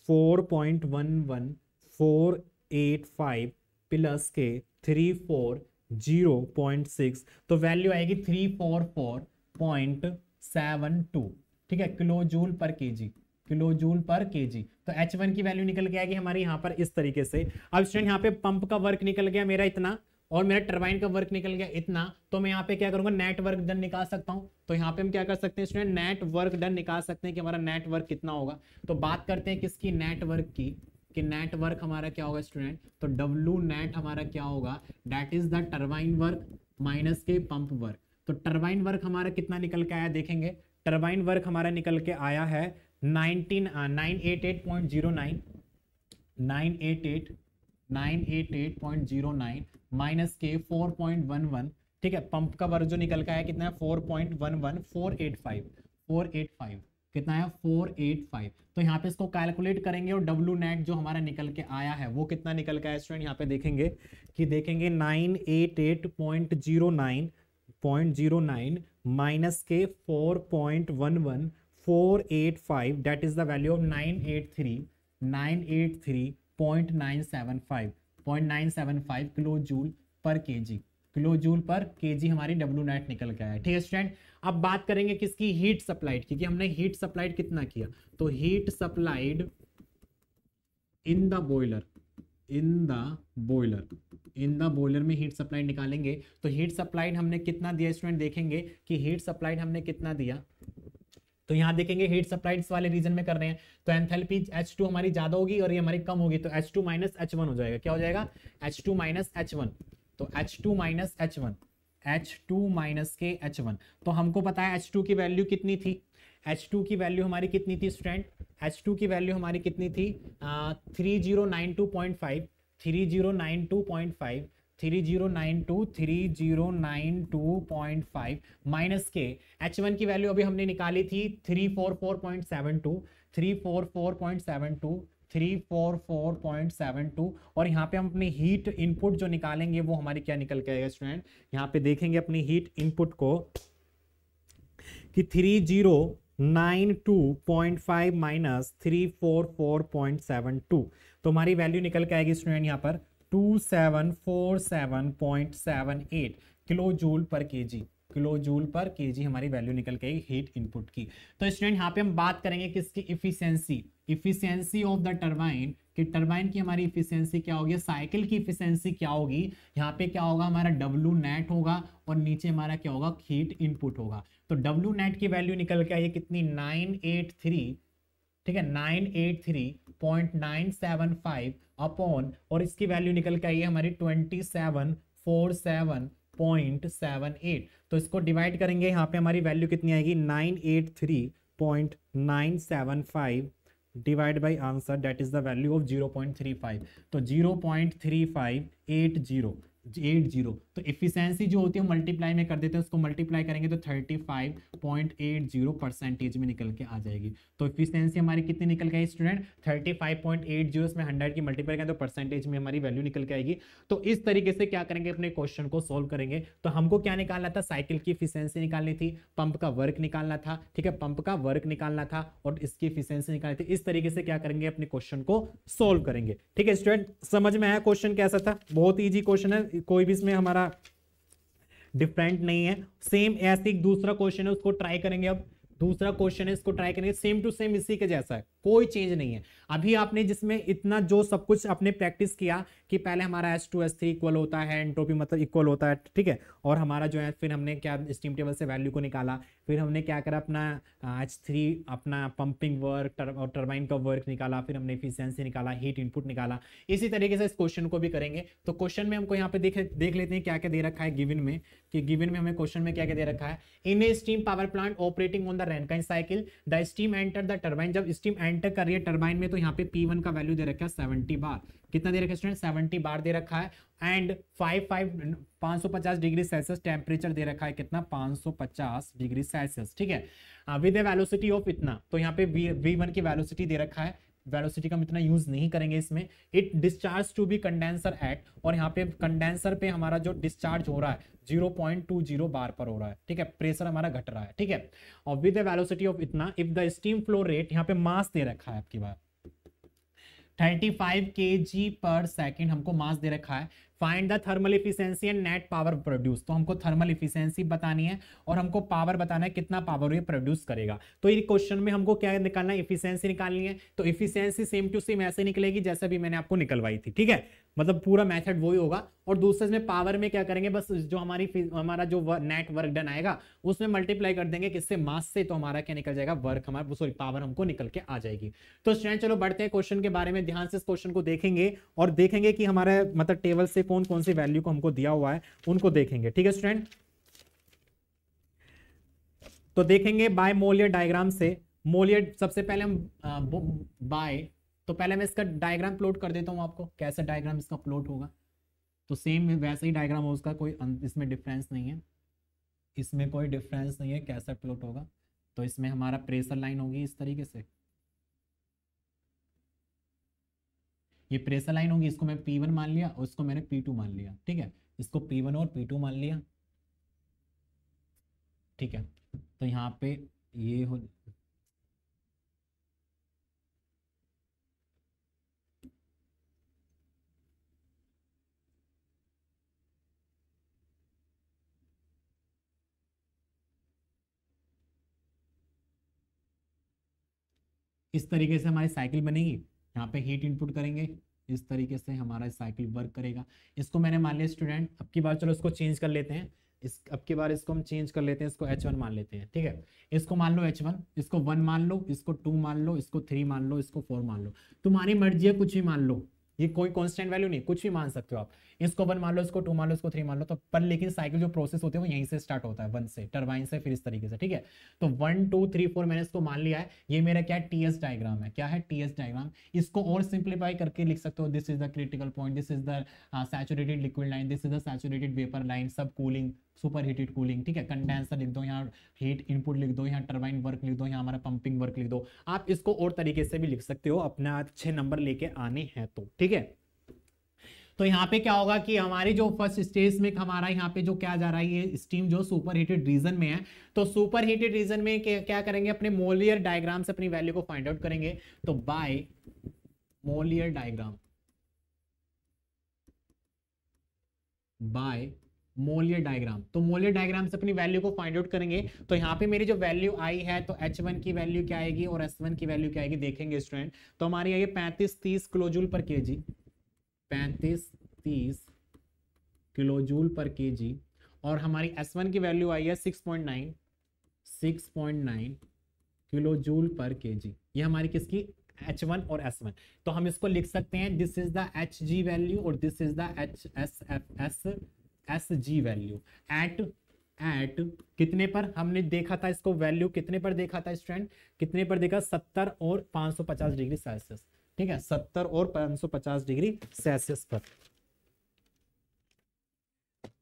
four point one one four eight five plus के three four zero point six तो वैल्यू आएगी three four four point seven two ठीक है किलो जूल पर के जी किलो जूल पर के जी तो एच वन की वैल्यू निकल के आएगी हमारे यहाँ पर इस तरीके से अब स्टूडेंट यहाँ पे पंप का वर्क निकल गया मेरा इतना और मेरा टर्बाइन का वर्क निकल गया इतना तो मैं यहाँ पे क्या करूंगा नेट वर्क डन निकाल सकता हूँ तो यहाँ पे हम क्या कर सकते हैं स्टूडेंट नेट वर्क डन निकाल सकते हैं कि हमारा नेट वर्क कितना होगा तो बात करते हैं किसकी नेट वर्क की कि नेट वर्क हमारा क्या होगा स्टूडेंट तो डब्लू नेट हमारा क्या होगा that is the turbine work minus के पंप वर्क तो टर्बाइन वर्क हमारा कितना निकल के आया देखेंगे टर्बाइन वर्क हमारा निकल के आया है nineteen nine eight eight point zero nine nine eight eight nine eight eight point zero nine minus के फोर पॉइंट वन वन ठीक है पंप का वर्क जो निकल का है कितना है four point one one four eight five four eight five कितना है फोर एट फाइव तो यहाँ पे इसको कैलकुलेट करेंगे और डब्ल्यू नेट जो हमारा निकल के आया है वो कितना निकल के आया स्टूडेंट यहाँ पे देखेंगे कि देखेंगे nine eight eight point zero nine point zero nine minus के four point one one four eight five that is the value of nine eight three nine eight three point nine seven five point nine seven five kilo joule per के जी kilo joule per के जी हमारी W net निकल के आया ठीक है student अब बात करेंगे किसकी हीट सप्लाइड क्योंकि हमने हीट सप्लाइड कितना किया तो heat supplied in the boiler in the boiler in the boiler में हीट सप्लाइड निकालेंगे तो हीट सप्लाइड हमने कितना दिया स्टूडेंट देखेंगे कि हीट सप्लाइड हमने कितना दिया तो यहाँ देखेंगे हीट सप्लाइड वाले रीजन में कर रहे हैं तो एंथेल्पी H2 हमारी ज्यादा होगी और ये हमारी कम होगी तो H2 टू माइनस एच हो जाएगा क्या हो जाएगा H2 टू माइनस एच तो H2 two minus H H two minus के एच वन तो हमको पता है एच टू की वैल्यू कितनी थी एच टू की वैल्यू हमारी कितनी थी स्टूडेंट एच टू की वैल्यू हमारी कितनी थी three zero nine two point five three zero nine two point five three zero nine two three zero nine two point five minus के एच वन की वैल्यू अभी हमने निकाली थी three four four point seven two three four four point seven two three four four point seven two और यहाँ पे हम अपने हीट इनपुट जो निकालेंगे वो हमारी क्या निकल के आएगा स्टूडेंट यहाँ पे देखेंगे अपनी हीट इनपुट को कि three zero nine two point five minus three four four point seven two तो हमारी वैल्यू निकल के आएगी स्टूडेंट यहाँ पर two seven four seven point seven eight kilo joule per के जी किलो जूल पर के हमारी वैल्यू निकल के हीट इनपुट की तो स्टूडेंट यहाँ पे हम बात करेंगे किसकी efficiency efficiency of the turbine कि टर्बाइन की हमारी इफिशियंसी क्या होगी साइकिल की इफिशियंसी क्या होगी यहाँ पे क्या होगा हमारा डब्ल्यू नेट होगा और नीचे हमारा क्या होगा हीट इनपुट होगा तो डब्ल्यू नेट की वैल्यू निकल के आई कितनी नाइन एट थ्री ठीक है nine eight three point nine seven five upon और इसकी वैल्यू निकल के आई है हमारी twenty seven four seven point seven eight तो इसको डिवाइड करेंगे यहाँ पे हमारी वैल्यू कितनी आएगी nine eight three point nine seven five divide by answer that is the value of zero point three five तो zero point three five eight zero eight zero तो इफिशेंसी जो होती है मल्टीप्लाई में कर देते हैं उसको मल्टीप्लाई करेंगे तो 35.80 परसेंटेज में निकल के आ जाएगी तो इफिशियंसी हमारी कितनी निकल गई स्टूडेंट 35.80 इसमें 100 की मल्टीप्लाई करें तो परसेंटेज में हमारी वैल्यू निकल के आएगी तो इस तरीके से क्या करेंगे अपने क्वेश्चन को सोल्व करेंगे तो हमको क्या निकालना था साइकिल की इफिशियंसी निकालनी थी पंप का वर्क निकालना था ठीक है पंप का वर्क निकालना था और इसकी इफिशेंसी निकालनी थी इस तरीके से क्या करेंगे अपने क्वेश्चन को सोल्व करेंगे ठीक है स्टूडेंट समझ में आया क्वेश्चन कैसा था बहुत ईजी क्वेश्चन है कोई भी इसमें हमारा ज़्यादा डिफरेंट नहीं है सेम ऐसे एक दूसरा क्वेश्चन है उसको ट्राई करेंगे अब दूसरा क्वेश्चन है इसको ट्राई करेंगे सेम टू सेम इसी के जैसा है कोई चेंज नहीं है अभी आपने जिसमें इतना जो सब कुछ आपने प्रैक्टिस किया कि पहले हमारा S two S three equal होता है एंट्रोपी मतलब इक्वल होता है ठीक है और हमारा जो है फिर हमने क्या स्टीम टेबल से वैल्यू को निकाला फिर हमने क्या करा अपना एच थ्री अपना पंपिंग वर्क तर, और टर्बाइन का वर्क निकाला फिर हमने इफिशियंसी निकाला हीट इनपुट निकाला इसी तरीके से इस क्वेश्चन को भी करेंगे तो क्वेश्चन में हमको यहाँ पे देख देख लेते हैं क्या क्या दे रखा है गिविन में कि गिविन में हमें क्वेश्चन में क्या क्या दे रखा है in steam power plant operating on the Rankine cycle the steam enter the turbine जब स्टीम एंटर कर रही है टर्बाइन में तो यहाँ पे पी वन का वैल्यू दे रखा है 70 बार कितना दे रखा है स्टूडेंट 70 बार दे रखा है एंड 5 5 550 डिग्री सेल्सियस टेम्परेचर दे रखा है कितना 550 डिग्री सेल्सियस ठीक है विद ए वैलोसिटी ऑफ इतना तो यहाँ पे वी वन की वैलोसिटी दे रखा है वेलोसिटी का हम इतना यूज नहीं करेंगे इसमें it discharge to be condenser at और यहाँ पे कंडेंसर पे हमारा जो डिस्चार्ज हो रहा है 0.20 बार पर हो रहा है ठीक है प्रेशर हमारा घट रहा है ठीक है और विद वेलोसिटी ऑफ इतना if the steam flow rate यहाँ पे मास दे रखा है आपकी बार 35 फाइव के जी पर सेकेंड हमको मास दे रखा है find the thermal efficiency and net power produce तो हमको थर्मल इफिशियंसी बतानी है और हमको पावर बताना है कितना पावर ये प्रोड्यूस करेगा तो ये क्वेश्चन में हमको क्या निकालना है इफिशियंसी निकालनी है तो इफिशियंसी सेम टू सेम ऐसे निकलेगी जैसे भी मैंने आपको निकलवाई थी ठीक है मतलब पूरा मेथड वही होगा और दूसरे इसमें पावर में क्या करेंगे बस जो हमारी हमारा जो नेट वर्क डन आएगा उसमें मल्टीप्लाई कर देंगे किससे मास से तो हमारा क्या निकल जाएगा वर्क हमारा सॉरी पावर हमको निकल के आ जाएगी तो स्टूडेंट चलो बढ़ते हैं क्वेश्चन के बारे में ध्यान से इस क्वेश्चन को देखेंगे और देखेंगे कि हमारे मतलब टेबल से कौन कौन सी वैल्यू को हमको दिया हुआ है उनको देखेंगे ठीक है स्टूडेंट तो देखेंगे बाय मोलियर डायग्राम से मोलियर सबसे पहले हम बाय तो पहले मैं इसका डायग्राम प्लॉट कर देता हूँ आपको कैसा डायग्राम इसका प्लॉट होगा तो सेम वैसे ही डायग्राम हो उसका कोई इसमें डिफरेंस नहीं है इसमें कोई डिफरेंस नहीं है कैसा प्लॉट होगा तो इसमें हमारा प्रेशर लाइन होगी इस तरीके से ये प्रेशर लाइन होगी इसको मैं वन मान लिया और इसको मैंने टू मान लिया ठीक है इसको वन और टू मान लिया ठीक है तो यहाँ पे ये हो किस तरीके से हमारी साइकिल बनेगी यहाँ पे हीट इनपुट करेंगे इस तरीके से हमारा साइकिल वर्क करेगा इसको मैंने मान लिया स्टूडेंट अब की बार चलो इसको चेंज कर लेते हैं इस अब की बार इसको हम चेंज कर लेते हैं इसको एच वन मान लेते हैं ठीक है इसको मान लो एच वन इसको वन मान लो इसको टू मान लो इसको थ्री मान लो इसको फोर मान लो तुम्हारी मर्जी है कुछ भी मान लो ये कोई कॉन्स्टेंट वैल्यू नहीं कुछ भी मान सकते हो आप इसको वन मान लो इसको टू मान लो इसको थ्री मान लो तो पर लेकिन साइकिल जो प्रोसेस होती है वो यहीं से स्टार्ट होता है वन से टर्बाइन से फिर इस तरीके से ठीक है तो वन टू थ्री फोर मैंने इसको मान लिया है ये मेरा क्या है टीएस डायग्राम है क्या है टीएस डायग्राम इसको और सिंप्लीफाई करके लिख सकते हो this is the critical point this is the saturated liquid line this is the saturated vapour line sub cooling super heated cooling ठीक है कंडेंसर लिख दो यहाँ हीट इनपुट लिख दो यहाँ टर्बाइन वर्क लिख दो यहाँ हमारा पंपिंग वर्क लिख दो आप इसको और तरीके से भी लिख सकते हो अपना अच्छे नंबर लेके आने हैं तो ठीक है तो यहाँ पे क्या होगा कि हमारे जो फर्स्ट स्टेज में हमारा यहाँ पे जो क्या जा रहा है ये स्टीम जो सुपर हीटेड रीजन में है तो सुपर हीटेड रीजन में क्या करेंगे अपने मोलियर डायग्राम से अपनी वैल्यू को फाइंड आउट करेंगे तो by Mollier diagram by Mollier diagram तो मोलियर डायग्राम से अपनी वैल्यू को फाइंड आउट करेंगे तो यहाँ पे मेरी जो वैल्यू आई है तो H1 की वैल्यू क्या आएगी और S1 की वैल्यू क्या आएगी देखेंगे स्टूडेंट तो हमारी आएगी पैंतीस तीस क्लोजुल पर के जी पैंतीस तीस किलो जूल पर के जी और हमारी एस वन की वैल्यू आई है six point nine six point nine kilo joule per के जी ये हमारी किसकी एच वन और एस वन तो हम इसको लिख सकते हैं this is the H G value और this is the H S F S S G value at at कितने पर हमने देखा था इसको वैल्यू कितने पर देखा था स्टूडेंट कितने पर देखा सत्तर और सौ पचास डिग्री सेल्सियस ठीक है सत्तर और पांच सौ पचास डिग्री सेल्सियस पर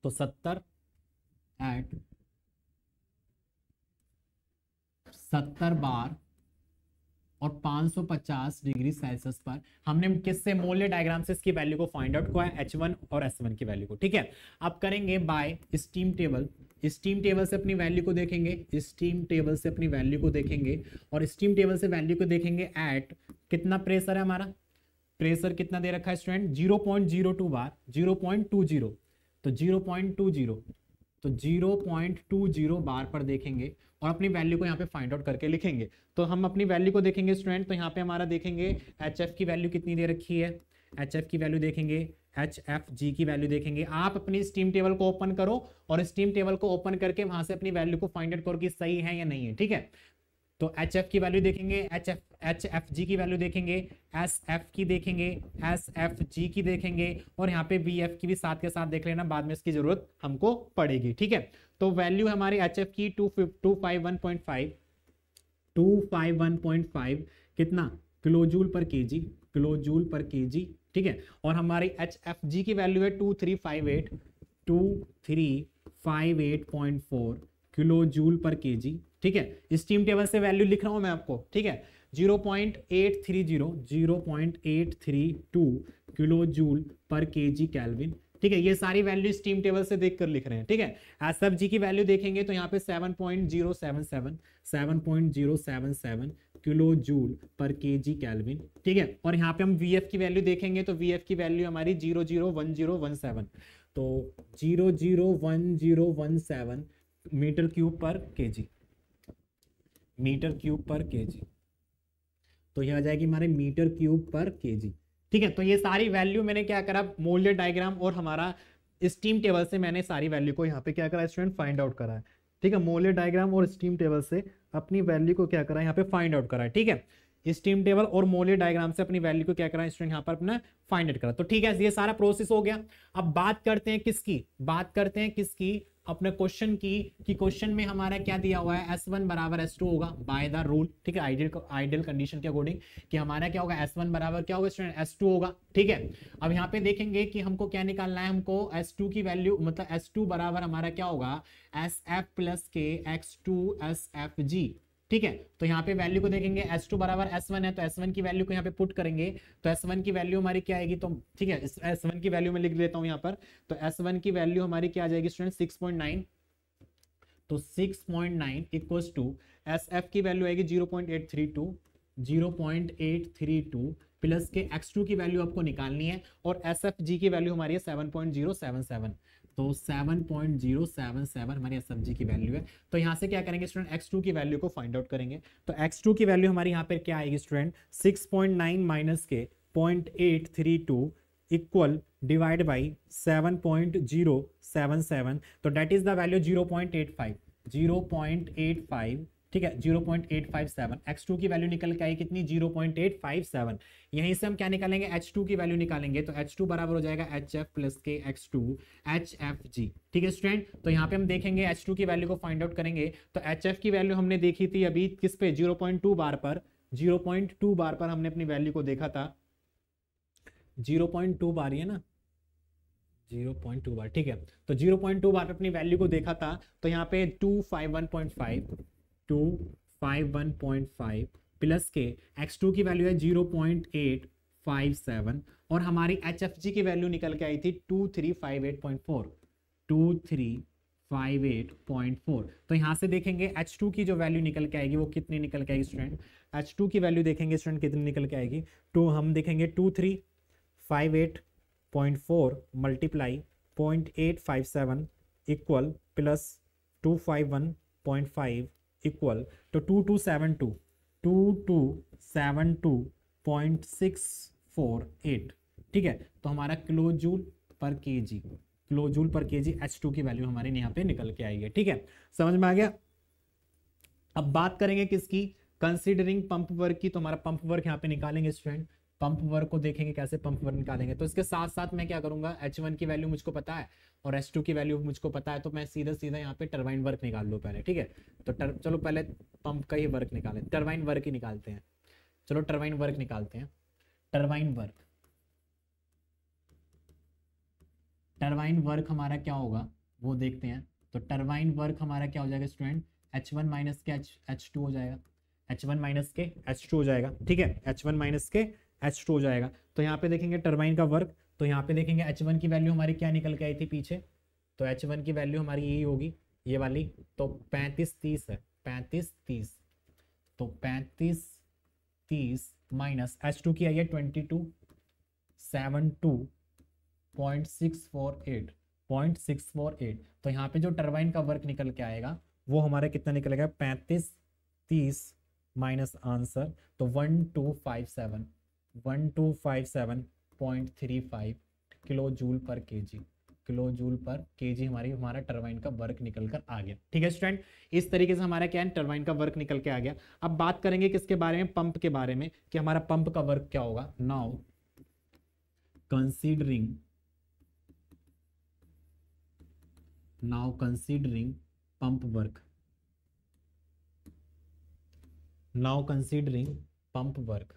तो सत्तर एट सत्तर बार और 550 डिग्री सेल्सियस पर हमने किससे मोले डायग्राम से इसकी वैल्यू को फाइंड आउट किया एच वन और एस वन की वैल्यू को ठीक है अब करेंगे by steam table steam table से अपनी वैल्यू को देखेंगे स्टीम टेबल से अपनी वैल्यू को देखेंगे और स्टीम टेबल से वैल्यू को देखेंगे एट कितना प्रेशर है हमारा प्रेशर कितना दे रखा है student zero point zero two bar zero point two zero तो जीरो पॉइंट टू जीरो तो zero point two zero bar पर देखेंगे और अपनी वैल्यू को यहाँ पे फाइंड आउट करके लिखेंगे तो हम अपनी वैल्यू को देखेंगे स्टूडेंट तो यहाँ पे हमारा देखेंगे एच की वैल्यू कितनी दे रखी है एच की वैल्यू देखेंगे एच एफ जी की वैल्यू देखेंगे आप अपनी स्टीम टेबल को ओपन करो और स्टीम टेबल को ओपन करके वहां से अपनी वैल्यू को फाइंड आउट करो कि सही है या नहीं है ठीक है तो एच एफ की वैल्यू देखेंगे H F H F G की वैल्यू देखेंगे एस एफ की देखेंगे एस एफ जी की देखेंगे और यहाँ पे बी एफ की भी साथ के साथ देख लेना बाद में इसकी जरूरत हमको पड़ेगी ठीक है तो वैल्यू हमारी एच एफ की two two five one point five two five one point five कितना किलोजूल पर के जी किलोजूल पर के जी ठीक है और हमारी एच एफ जी की वैल्यू है two three five eight two three five eight point four kilo joule per के जी ठीक है इस टीम टेबल से वैल्यू लिख रहा हूं मैं आपको ठीक है zero point eight three zero zero point eight three two kilo joule per के जी कैलविन ठीक है ये सारी वैल्यू इस टीम टेबल से देख कर लिख रहे हैं ठीक है एस एफ जी की वैल्यू देखेंगे तो यहाँ पे seven point zero seven seven seven point zero seven seven kilo joule per के जी कैलविन ठीक है और यहाँ पे हम वी की वैल्यू देखेंगे तो वी की वैल्यू हमारी zero zero one zero one seven तो zero zero one zero one seven metre cube per के जी मीटर क्यूब पर के तो ये आ जाएगी हमारे मीटर क्यूब पर के ठीक है तो ये सारी वैल्यू मैंने क्या करा मोल्ड डायग्राम और हमारा स्टीम टेबल से मैंने सारी वैल्यू को यहाँ पे क्या करा स्टूडेंट फाइंड आउट करा है ठीक है मोल्ड डायग्राम और स्टीम टेबल से अपनी वैल्यू को क्या करा है यहाँ पे फाइंड आउट करा है ठीक है स्टीम टेबल और मोले डायग्राम से अपनी वैल्यू को क्या करा स्टूडेंट यहाँ पर अपना फाइंड आउट करा तो ठीक है ये सारा प्रोसेस हो गया अब बात करते हैं किसकी बात करते हैं किसकी अपने क्वेश्चन की कि क्वेश्चन में हमारा क्या दिया हुआ है एस वन बराबर एस टू होगा बाय द रूल ठीक है आइडियल आइडियल कंडीशन के अकॉर्डिंग कि हमारा क्या होगा एस वन बराबर क्या होगा स्टूडेंट एस टू होगा ठीक है अब यहाँ पे देखेंगे कि हमको क्या निकालना है हमको एस टू की वैल्यू मतलब एस टू बराबर हमारा क्या होगा एस एफ प्लस के x two s F G ठीक है तो यहाँ पे वैल्यू को देखेंगे एस टू बराबर एस वन है तो एस वन की वैल्यू को यहाँ पे पुट करेंगे तो एस वन की वैल्यू हमारी क्या आएगी तो ठीक है एस वन की वैल्यू में लिख लेता हूँ यहाँ पर तो एस वन की वैल्यू हमारी क्या आ जाएगी स्टूडेंट सिक्स पॉइंट नाइन तो six point nine equal to s F की वैल्यू आएगी zero point eight three two zero point eight three two plus के एक्स टू की वैल्यू आपको निकालनी है और एस एफ जी की वैल्यू हमारी है seven point zero seven seven तो 7.077 हमारी एस की वैल्यू है तो यहाँ से क्या करेंगे स्टूडेंट एक्स टू की वैल्यू को फाइंड आउट करेंगे तो एक्स टू की वैल्यू हमारी यहाँ पर क्या आएगी student six point nine minus के point eight three two equal divide by seven point zero seven seven तो that is the value zero point eight five zero point eight five ठीक है zero point eight five seven x two की value निकल के आई कितनी zero point eight five seven यहीं से हम क्या निकालेंगे एच टू की वैल्यू निकालेंगे तो एच टू बराबर हो जाएगा एच एफ प्लस के x two H F G ठीक है स्टूडेंट तो यहाँ पे हम देखेंगे एच टू की वैल्यू को फाइंड आउट करेंगे तो एच एफ की वैल्यू हमने देखी थी अभी किस पे जीरो पॉइंट टू बार पर जीरो पॉइंट टू बार पर हमने अपनी वैल्यू को देखा था जीरो पॉइंट टू बार ही है ना 0.2 बार ठीक है तो 0.2 बार अपनी वैल्यू को देखा था तो यहाँ पे 251.5 two five one point five plus के एक्स टू की वैल्यू है zero point eight five seven और हमारी एच एफ जी की वैल्यू निकल के आई थी two three five eight point four two three five eight point four तो यहाँ से देखेंगे एच टू की जो वैल्यू निकल के आएगी वो कितनी निकल के आएगी स्टूडेंट एच टू की वैल्यू देखेंगे स्टूडेंट कितनी निकल के आएगी तो हम देखेंगे two three five eight point four multiply point eight five seven equal plus two five one point five equal तो two two seven two two two seven two point six four eight ठीक है तो हमारा क्लोजूल per के जी kilojoule per के g h two की value हमारे यहाँ पे निकल के आई है ठीक है समझ में आ गया अब बात करेंगे किसकी कंसिडरिंग पंप वर्क की तो हमारा पंप वर्क यहाँ पे निकालेंगे स्टूडेंट पंप वर्क को देखेंगे कैसे पंप वर्क निकालेंगे तो इसके साथ साथ मैं क्या करूंगा एच वन की वैल्यू मुझको पता है और एच टू की वैल्यू मुझको पता है तो मैं सीधा सीधा यहाँ पे टर्बाइन वर्क निकाल लू पहले ठीक है तो टर, चलो पहले पंप का ही वर्क निकाले टर्बाइन वर्क ही निकालते हैं चलो टर्बाइन वर्क निकालते हैं टर्बाइन वर्क टर्बाइन वर्क हमारा क्या होगा वो देखते हैं तो टर्बाइन वर्क हमारा क्या हो जाएगा स्टूडेंट एच वन माइनस के एच एच टू हो जाएगा एच वन माइनस के एच टू हो जाएगा ठीक है एच वन माइनस के एच टू हो जाएगा तो यहाँ पे देखेंगे टर्बाइन का वर्क तो यहाँ पे देखेंगे एच वन की वैल्यू हमारी क्या निकल के आई थी पीछे तो एच वन की वैल्यू हमारी यही होगी ये वाली तो पैंतीस तीस है पैंतीस तीस तो पैंतीस तीस माइनस एच टू की आई है twenty two seven two point six four eight point six four eight तो यहाँ पे जो टरबाइन का वर्क निकल के आएगा वो हमारा कितना निकलेगा पैंतीस तीस माइनस आंसर तो one two five seven one two five seven point three five kilo joule per के जी किलो जूल पर के जी हमारी हमारा टर्बाइन का वर्क निकल कर आ गया ठीक है स्टूडेंट इस तरीके से हमारा क्या है टर्बाइन का वर्क निकल के आ गया अब बात करेंगे किसके बारे में पंप के बारे में कि हमारा पंप का वर्क क्या होगा now considering now considering pump work now considering pump work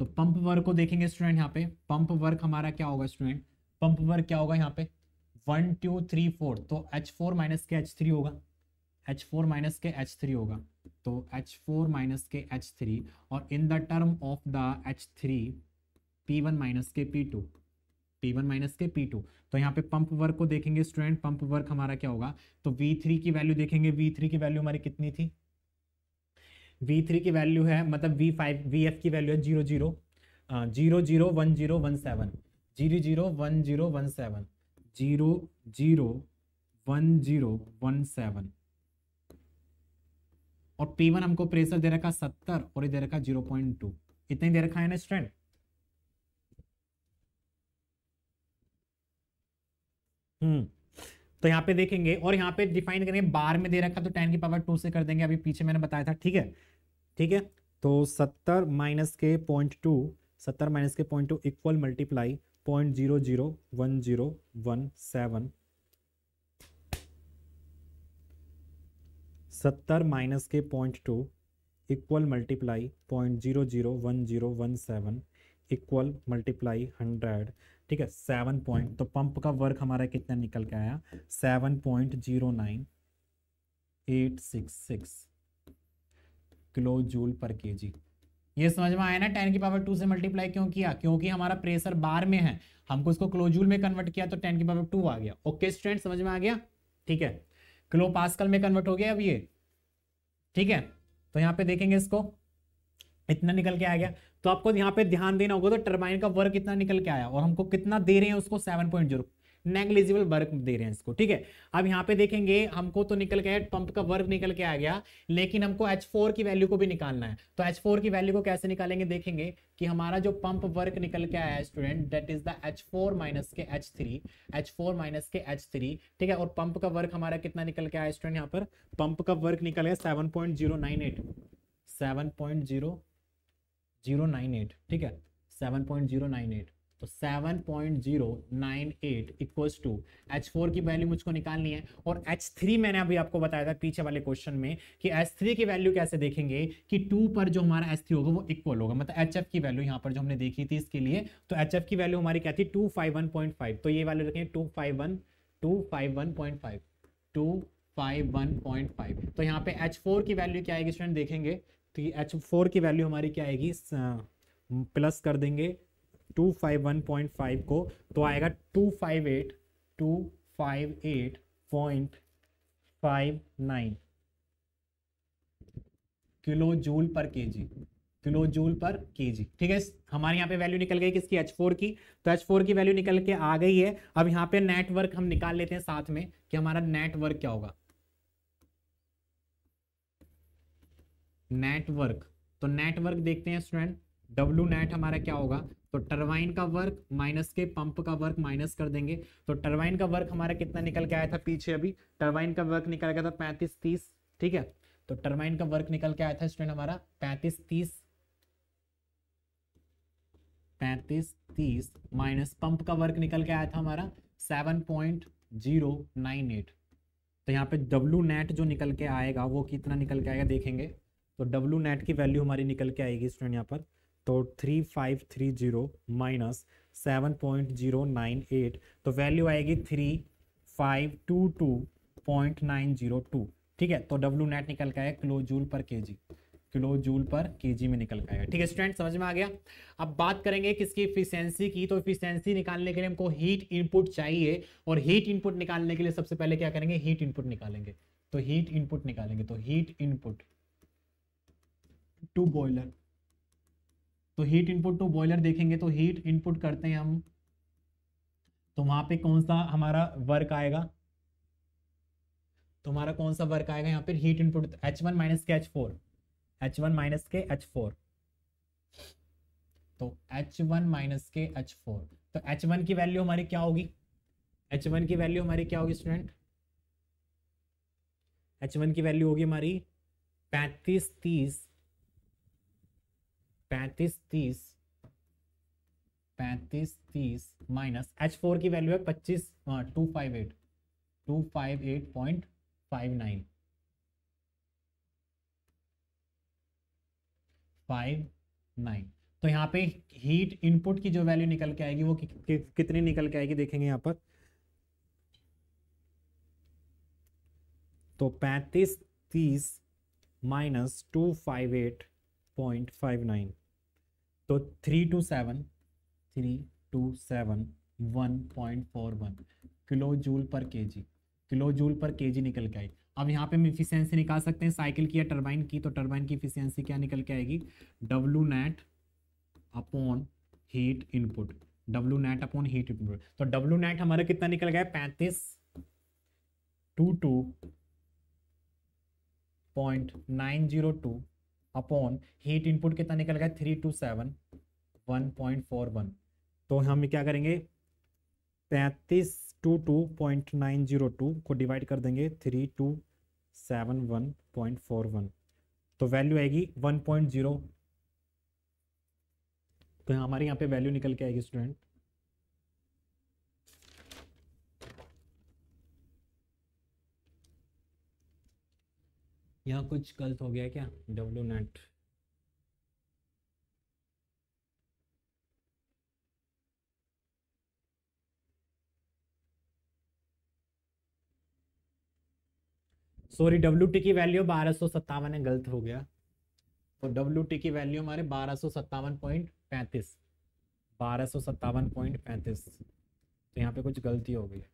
तो पंप वर्क को देखेंगे स्टूडेंट यहाँ पे पंप वर्क हमारा क्या होगा स्टूडेंट पंप वर्क क्या होगा यहाँ पे वन टू थ्री फोर तो एच फोर माइनस के एच थ्री होगा एच फोर माइनस के एच थ्री होगा तो एच फोर माइनस के एच थ्री और in the term of the h three p one minus के P two P one minus के पी टू तो यहाँ पे पंप वर्क को देखेंगे स्टूडेंट पंप वर्क हमारा क्या होगा तो वी थ्री की वैल्यू देखेंगे वी थ्री की वैल्यू हमारी कितनी थी वी थ्री की वैल्यू है मतलब वी फाइव वी एफ की वैल्यू है zero zero zero zero one zero one seven zero zero one zero one seven zero zero one zero one seven और पी वन हमको प्रेशर दे रखा सत्तर और ये दे रखा जीरो पॉइंट टू इतना ही दे रखा है ना स्टूडेंट हम्म तो यहाँ पे देखेंगे और यहाँ पे डिफाइन करेंगे बार में दे रखा तो टेन की पावर टू से कर देंगे अभी पीछे मैंने बताया था ठीक है ठीक है तो सत्तर माइनस के पॉइंट टू सत्तर माइनस के point two equal multiply point zero zero one zero one seven सत्तर माइनस के point two equal multiply point zero zero one zero one seven equal multiply hundred ठीक है सेवन पॉइंट हम्म। तो pump का work हमारा कितना निकल के आया seven point zero nine eight six six kilo joule per के जी ये समझ में आया ना टेन की पावर टू से मल्टीप्लाई क्यों किया क्योंकि हमारा प्रेशर बार में है हमको इसको क्लोजूल में कन्वर्ट किया तो टेन की पावर टू आ गया ओके स्टूडेंट समझ में आ गया ठीक है किलो पास्कल में कन्वर्ट हो गया अब ये ठीक है तो यहाँ पे देखेंगे इसको इतना निकल के आ गया तो आपको यहाँ पे ध्यान देना होगा तो टर्बाइन का वर्क कितना निकल के आया और हमको कितना दे रहे हैं उसको seven point zero negligible work दे रहे हैं इसको ठीक है अब यहाँ पे देखेंगे हमको तो निकल के पंप का वर्क निकल के आ गया लेकिन हमको एच फोर की वैल्यू को भी निकालना है तो एच फोर की वैल्यू को कैसे निकालेंगे देखेंगे कि हमारा जो पंप वर्क निकल के आया है student that is the h four minus के H three h four minus के एच थ्री ठीक है और पंप का वर्क हमारा कितना निकल के आया स्टूडेंट यहाँ पर पंप का वर्क निकल गया seven point zero nine eight seven point zero zero nine eight ठीक है seven point zero nine eight तो seven point zero nine eight equals to h four की वैल्यू मुझको निकालनी है और एच थ्री मैंने अभी आपको बताया था पीछे वाले क्वेश्चन में कि एच थ्री की वैल्यू कैसे देखेंगे कि टू पर जो हमारा एच थ्री होगा वो इक्वल होगा मतलब एच एफ की वैल्यू यहाँ पर जो हमने देखी थी इसके लिए तो एच एफ की वैल्यू हमारी क्या थी two five one point five तो ये वैल्यू रखें two five one two five one point five two five one point five तो यहाँ पे एच फोर की वैल्यू क्या आएगी स्टूडेंट देखेंगे तो ये एच फोर की वैल्यू हमारी क्या आएगी प्लस कर देंगे two five one point five को तो आएगा two five eight two five eight point five nine kilo joule per k g kilo joule per k g ठीक है हमारे यहाँ पे वैल्यू निकल गई किसकी H4 की तो H4 की वैल्यू निकल के आ गई है अब यहाँ पे नेटवर्क हम निकाल लेते हैं साथ में कि हमारा नेटवर्क क्या होगा नेटवर्क तो नेटवर्क देखते हैं स्टूडेंट डब्ल्यू नेट हमारा क्या होगा तो टरबाइन का वर्क माइनस के पंप का वर्क माइनस कर देंगे तो टरबाइन का वर्क हमारा कितना निकल के आया था पीछे अभी टरबाइन का वर्क निकल गया था पैंतीस तीस ठीक है तो टरबाइन का वर्क निकल के आया था स्टूडेंट हमारा पैंतीस तीस पैंतीस तीस माइनस पंप का वर्क निकल के आया था हमारा seven point zero nine eight तो यहाँ पे डब्ल्यू नेट जो निकल के आएगा वो कितना निकल के आएगा देखेंगे तो डब्ल्यू नेट की वैल्यू हमारी निकल के आएगी स्टूडेंट यहाँ पर तो three five three zero minus seven point zero nine eight तो वैल्यू आएगी three five two two point nine zero two ठीक है तो डब्ल्यू नेट निकल के आया किलो जूल पर के जी किलो जूल पर केजी में निकल के आएगा ठीक है स्टूडेंट समझ में आ गया अब बात करेंगे किसकी इफिशियंसी की तो इफिशियंसी निकालने के लिए हमको हीट इनपुट चाहिए और हीट इनपुट निकालने के लिए सबसे पहले क्या करेंगे हीट इनपुट निकालेंगे तो हीट इनपुट निकालेंगे तो हीट इनपुट टू बॉयलर तो हीट इनपुट टू बॉयलर देखेंगे तो हीट इनपुट करते हैं हम तो वहां पे कौन सा हमारा वर्क आएगा तो हमारा कौन सा वर्क आएगा यहाँ पे heat input h one minus के H four h one minus के एच फोर तो एच वन माइनस के एच फोर तो एच वन की वैल्यू हमारी क्या होगी एच वन की वैल्यू हमारी क्या होगी स्टूडेंट एच वन की वैल्यू होगी हमारी पैंतीस तीस पैंतीस तीस पैंतीस तीस माइनस एच फोर की वैल्यू है पच्चीस हाँ, two five eight two five eight point five nine five nine तो यहाँ पे हीट इनपुट की जो वैल्यू निकल के आएगी वो कि, कि, कितनी निकल के आएगी देखेंगे यहाँ पर तो पैंतीस तीस minus two five eight point five nine तो three two seven three two seven one point four one kilo joule per के जी किलो जूल पर के जी निकल के आई अब यहाँ पे हम इफिशियंसी निकाल सकते हैं साइकिल की या टर्बाइन की तो टर्बाइन की इफिशियंसी क्या निकल के आएगी W net upon heat input W net upon heat input तो डब्लू नेट हमारा कितना निकल गया पैंतीस two two point nine zero two upon heat input कितना निकल गया three two seven one point four one तो हम क्या करेंगे पैंतीस two two point nine zero two को डिवाइड कर देंगे three two seven one point four one तो वैल्यू आएगी वन पॉइंट जीरो तो हमारे यहाँ पे वैल्यू निकल के आएगी स्टूडेंट यहाँ कुछ गलत हो गया क्या W net sorry W T की वैल्यू बारह सौ सत्तावन है गलत हो गया तो डब्ल्यू टी की वैल्यू हमारे बारह सौ सत्तावन पॉइंट पैंतीस बारह सौ सत्तावन पॉइंट पैंतीस तो यहाँ पे कुछ गलती हो गई है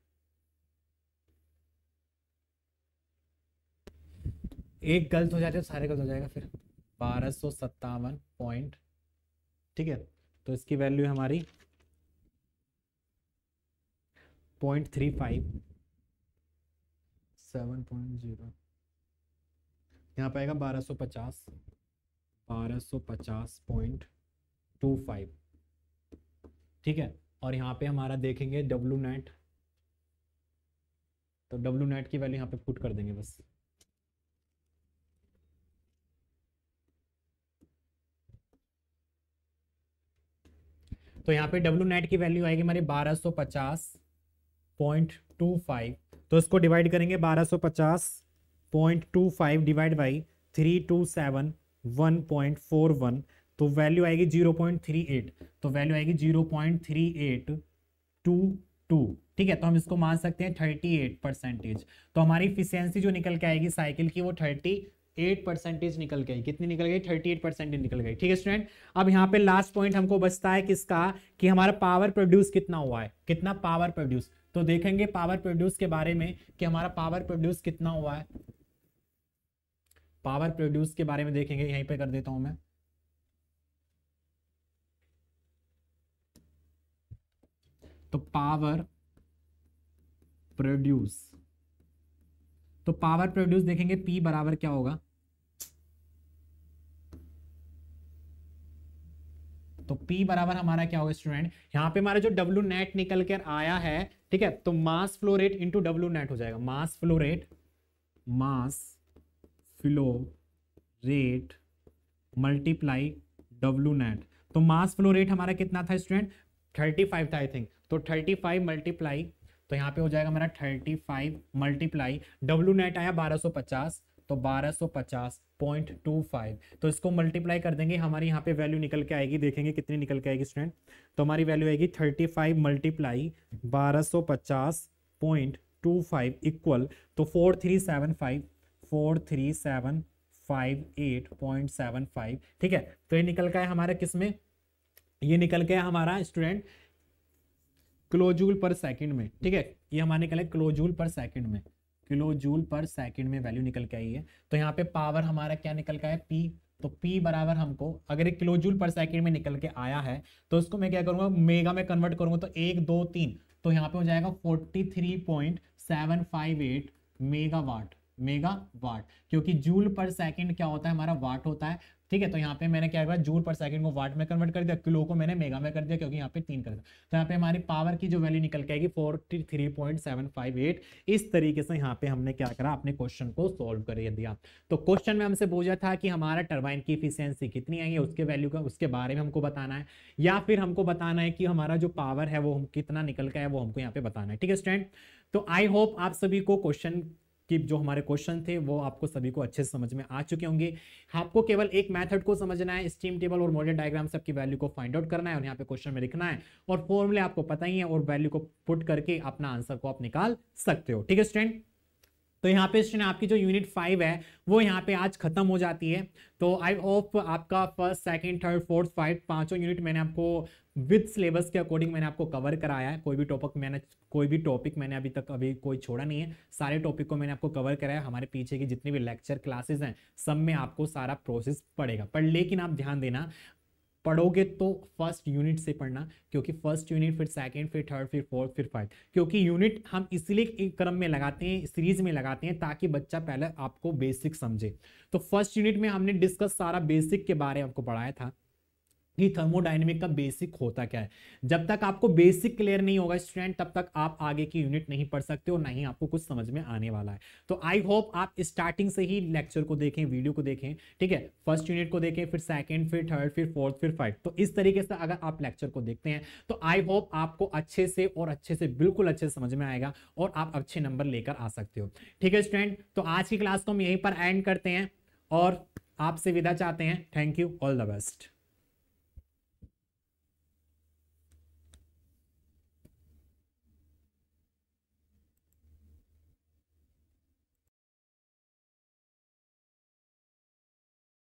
एक गलत हो जाते तो सारे गलत हो जाएगा फिर बारह सौ सत्तावन पॉइंट ठीक है तो इसकी वैल्यू हमारी point three five seven point zero यहाँ पर आएगा बारह सौ पचास बारह सौ पचास पॉइंट टू फाइव ठीक है और यहाँ पे हमारा देखेंगे डब्लू नेट तो डब्लू नेट की वैल्यू यहाँ पे पुट कर देंगे बस तो यहाँ पे डब्ल्यू नेट की वैल्यू आएगी हमारी बारह सौ पचास पॉइंट तो इसको डिवाइड करेंगे बारह divide by three two seven one point four one तो वैल्यू आएगी जीरो पॉइंट थ्री एट तो वैल्यू आएगी zero point three eight two two ठीक है तो हम इसको मान सकते हैं थर्टी एट परसेंटेज तो हमारी इफिशियंसी जो निकल के आएगी साइकिल की वो थर्टी एट परसेंटेज निकल गई कितनी निकल गई थर्टी एट परसेंटेज निकल गई ठीक है स्टूडेंट अब यहाँ पे लास्ट पॉइंट हमको बचता है किसका कि हमारा पावर प्रोड्यूस कितना हुआ है कितना पावर प्रोड्यूस तो देखेंगे पावर प्रोड्यूस के बारे में कि हमारा पावर प्रोड्यूस कितना हुआ है पावर प्रोड्यूस के बारे में देखेंगे यहीं पे कर देता हूं मैं तो पावर प्रोड्यूस तो पावर प्रोड्यूस देखेंगे पी बराबर क्या होगा तो P बराबर हमारा क्या होगा स्टूडेंट यहाँ पे हमारा जो W नेट निकल कर आया है ठीक है तो mass flow rate into W net हो जाएगा mass flow rate mass flow rate multiply W net तो मास फ्लो रेट हमारा कितना था स्टूडेंट 35 था आई थिंक तो 35 मल्टीप्लाई तो यहाँ पे हो जाएगा हमारा 35 मल्टीप्लाई डब्ल्यू नेट आया 1250 तो 1250.25 तो इसको मल्टीप्लाई कर देंगे हमारी यहाँ पे वैल्यू निकल के आएगी देखेंगे कितनी निकल के आएगी स्टूडेंट तो हमारी वैल्यू आएगी 35 फाइव मल्टीप्लाई बारह equal to four three seven five four three seven five eight point seven five ठीक है तो ये निकल का है हमारा किस में ये निकल गया हमारा स्टूडेंट क्लोजूल पर सेकंड में ठीक है ये हमारे निकले क्लोजूल पर सेकंड में किलो जूल पर सेकेंड में वैल्यू निकल के आई है तो यहाँ पे पावर हमारा क्या निकल का है पी तो P बराबर हमको अगर एक किलो जूल पर सेकेंड में निकल के आया है तो उसको मैं क्या करूँगा मेगा में कन्वर्ट करूंगा तो एक दो तीन तो यहाँ पे हो जाएगा 43.758 मेगावाट मेगा वाट क्योंकि जूल पर सेकंड क्या होता है हमारा वाट होता है ठीक है तो यहाँ पे मैंने क्या किया जूल पर सेकंड को वाट में कन्वर्ट कर दिया किलो को मैंने मेगा में कर दिया क्योंकि यहाँ पे तीन कर दिया तो यहाँ पे हमारी पावर की जो वैल्यू निकल के आएगी forty three point seven five eight इस तरीके से यहाँ पे हमने क्या करा अपने क्वेश्चन को सॉल्व कर दिया तो क्वेश्चन में हमसे पूछा था कि हमारा टर्बाइन की इफिशियंसी कितनी आई है उसके वैल्यू का उसके बारे में हमको बताना है या फिर हमको बताना है कि हमारा जो पावर है वो हम कितना निकल का है वो हमको यहाँ पे बताना है ठीक है स्टैंड तो आई होप आप सभी को क्वेश्चन कि जो हमारे क्वेश्चन थे वो आपको सभी को अच्छे से समझ में आ चुके होंगे आपको केवल एक मेथड को समझना है स्टीम टेबल और मॉडल डायग्राम से आपकी वैल्यू को फाइंड आउट करना है और यहाँ पे क्वेश्चन में लिखना है और फॉर्मूले आपको पता ही है और वैल्यू को पुट करके अपना आंसर को आप निकाल सकते हो ठीक है स्टूडेंट तो यहाँ पे स्टूडेंट आपकी जो यूनिट फाइव है वो यहाँ पे आज खत्म हो जाती है तो आई होप आपका first second third fourth five पांचों यूनिट मैंने आपको विद सिलेबस के अकॉर्डिंग मैंने आपको कवर कराया है कोई भी टॉपिक मैंने कोई भी टॉपिक मैंने अभी तक अभी कोई छोड़ा नहीं है सारे टॉपिक को मैंने आपको कवर कराया हमारे पीछे की जितनी भी लेक्चर क्लासेस हैं सब में आपको सारा प्रोसेस पड़ेगा पर लेकिन आप ध्यान देना पढ़ोगे तो फर्स्ट यूनिट से पढ़ना क्योंकि फर्स्ट यूनिट फिर सेकंड फिर थर्ड फिर फोर्थ फिर फाइव क्योंकि यूनिट हम इसलिए एक क्रम में लगाते हैं सीरीज में लगाते हैं ताकि बच्चा पहले आपको बेसिक समझे तो फर्स्ट यूनिट में हमने डिस्कस सारा बेसिक के बारे में आपको पढ़ाया था कि थर्मोडाइनमिक का बेसिक होता क्या है जब तक आपको बेसिक क्लियर नहीं होगा स्टूडेंट तब तक आप आगे की यूनिट नहीं पढ़ सकते और ना ही आपको कुछ समझ में आने वाला है तो आई होप आप स्टार्टिंग से ही लेक्चर को देखें वीडियो को देखें ठीक है फर्स्ट यूनिट को देखें फिर सेकेंड फिर थर्ड फिर फोर्थ फिर फाइव तो इस तरीके से अगर आप लेक्चर को देखते हैं तो आई होप आपको अच्छे से और अच्छे से बिल्कुल अच्छे से समझ में आएगा और आप अच्छे नंबर लेकर आ सकते हो ठीक है स्टूडेंट तो आज की क्लास को हम यहीं पर एंड करते हैं और आपसे विदा चाहते हैं thank you all the best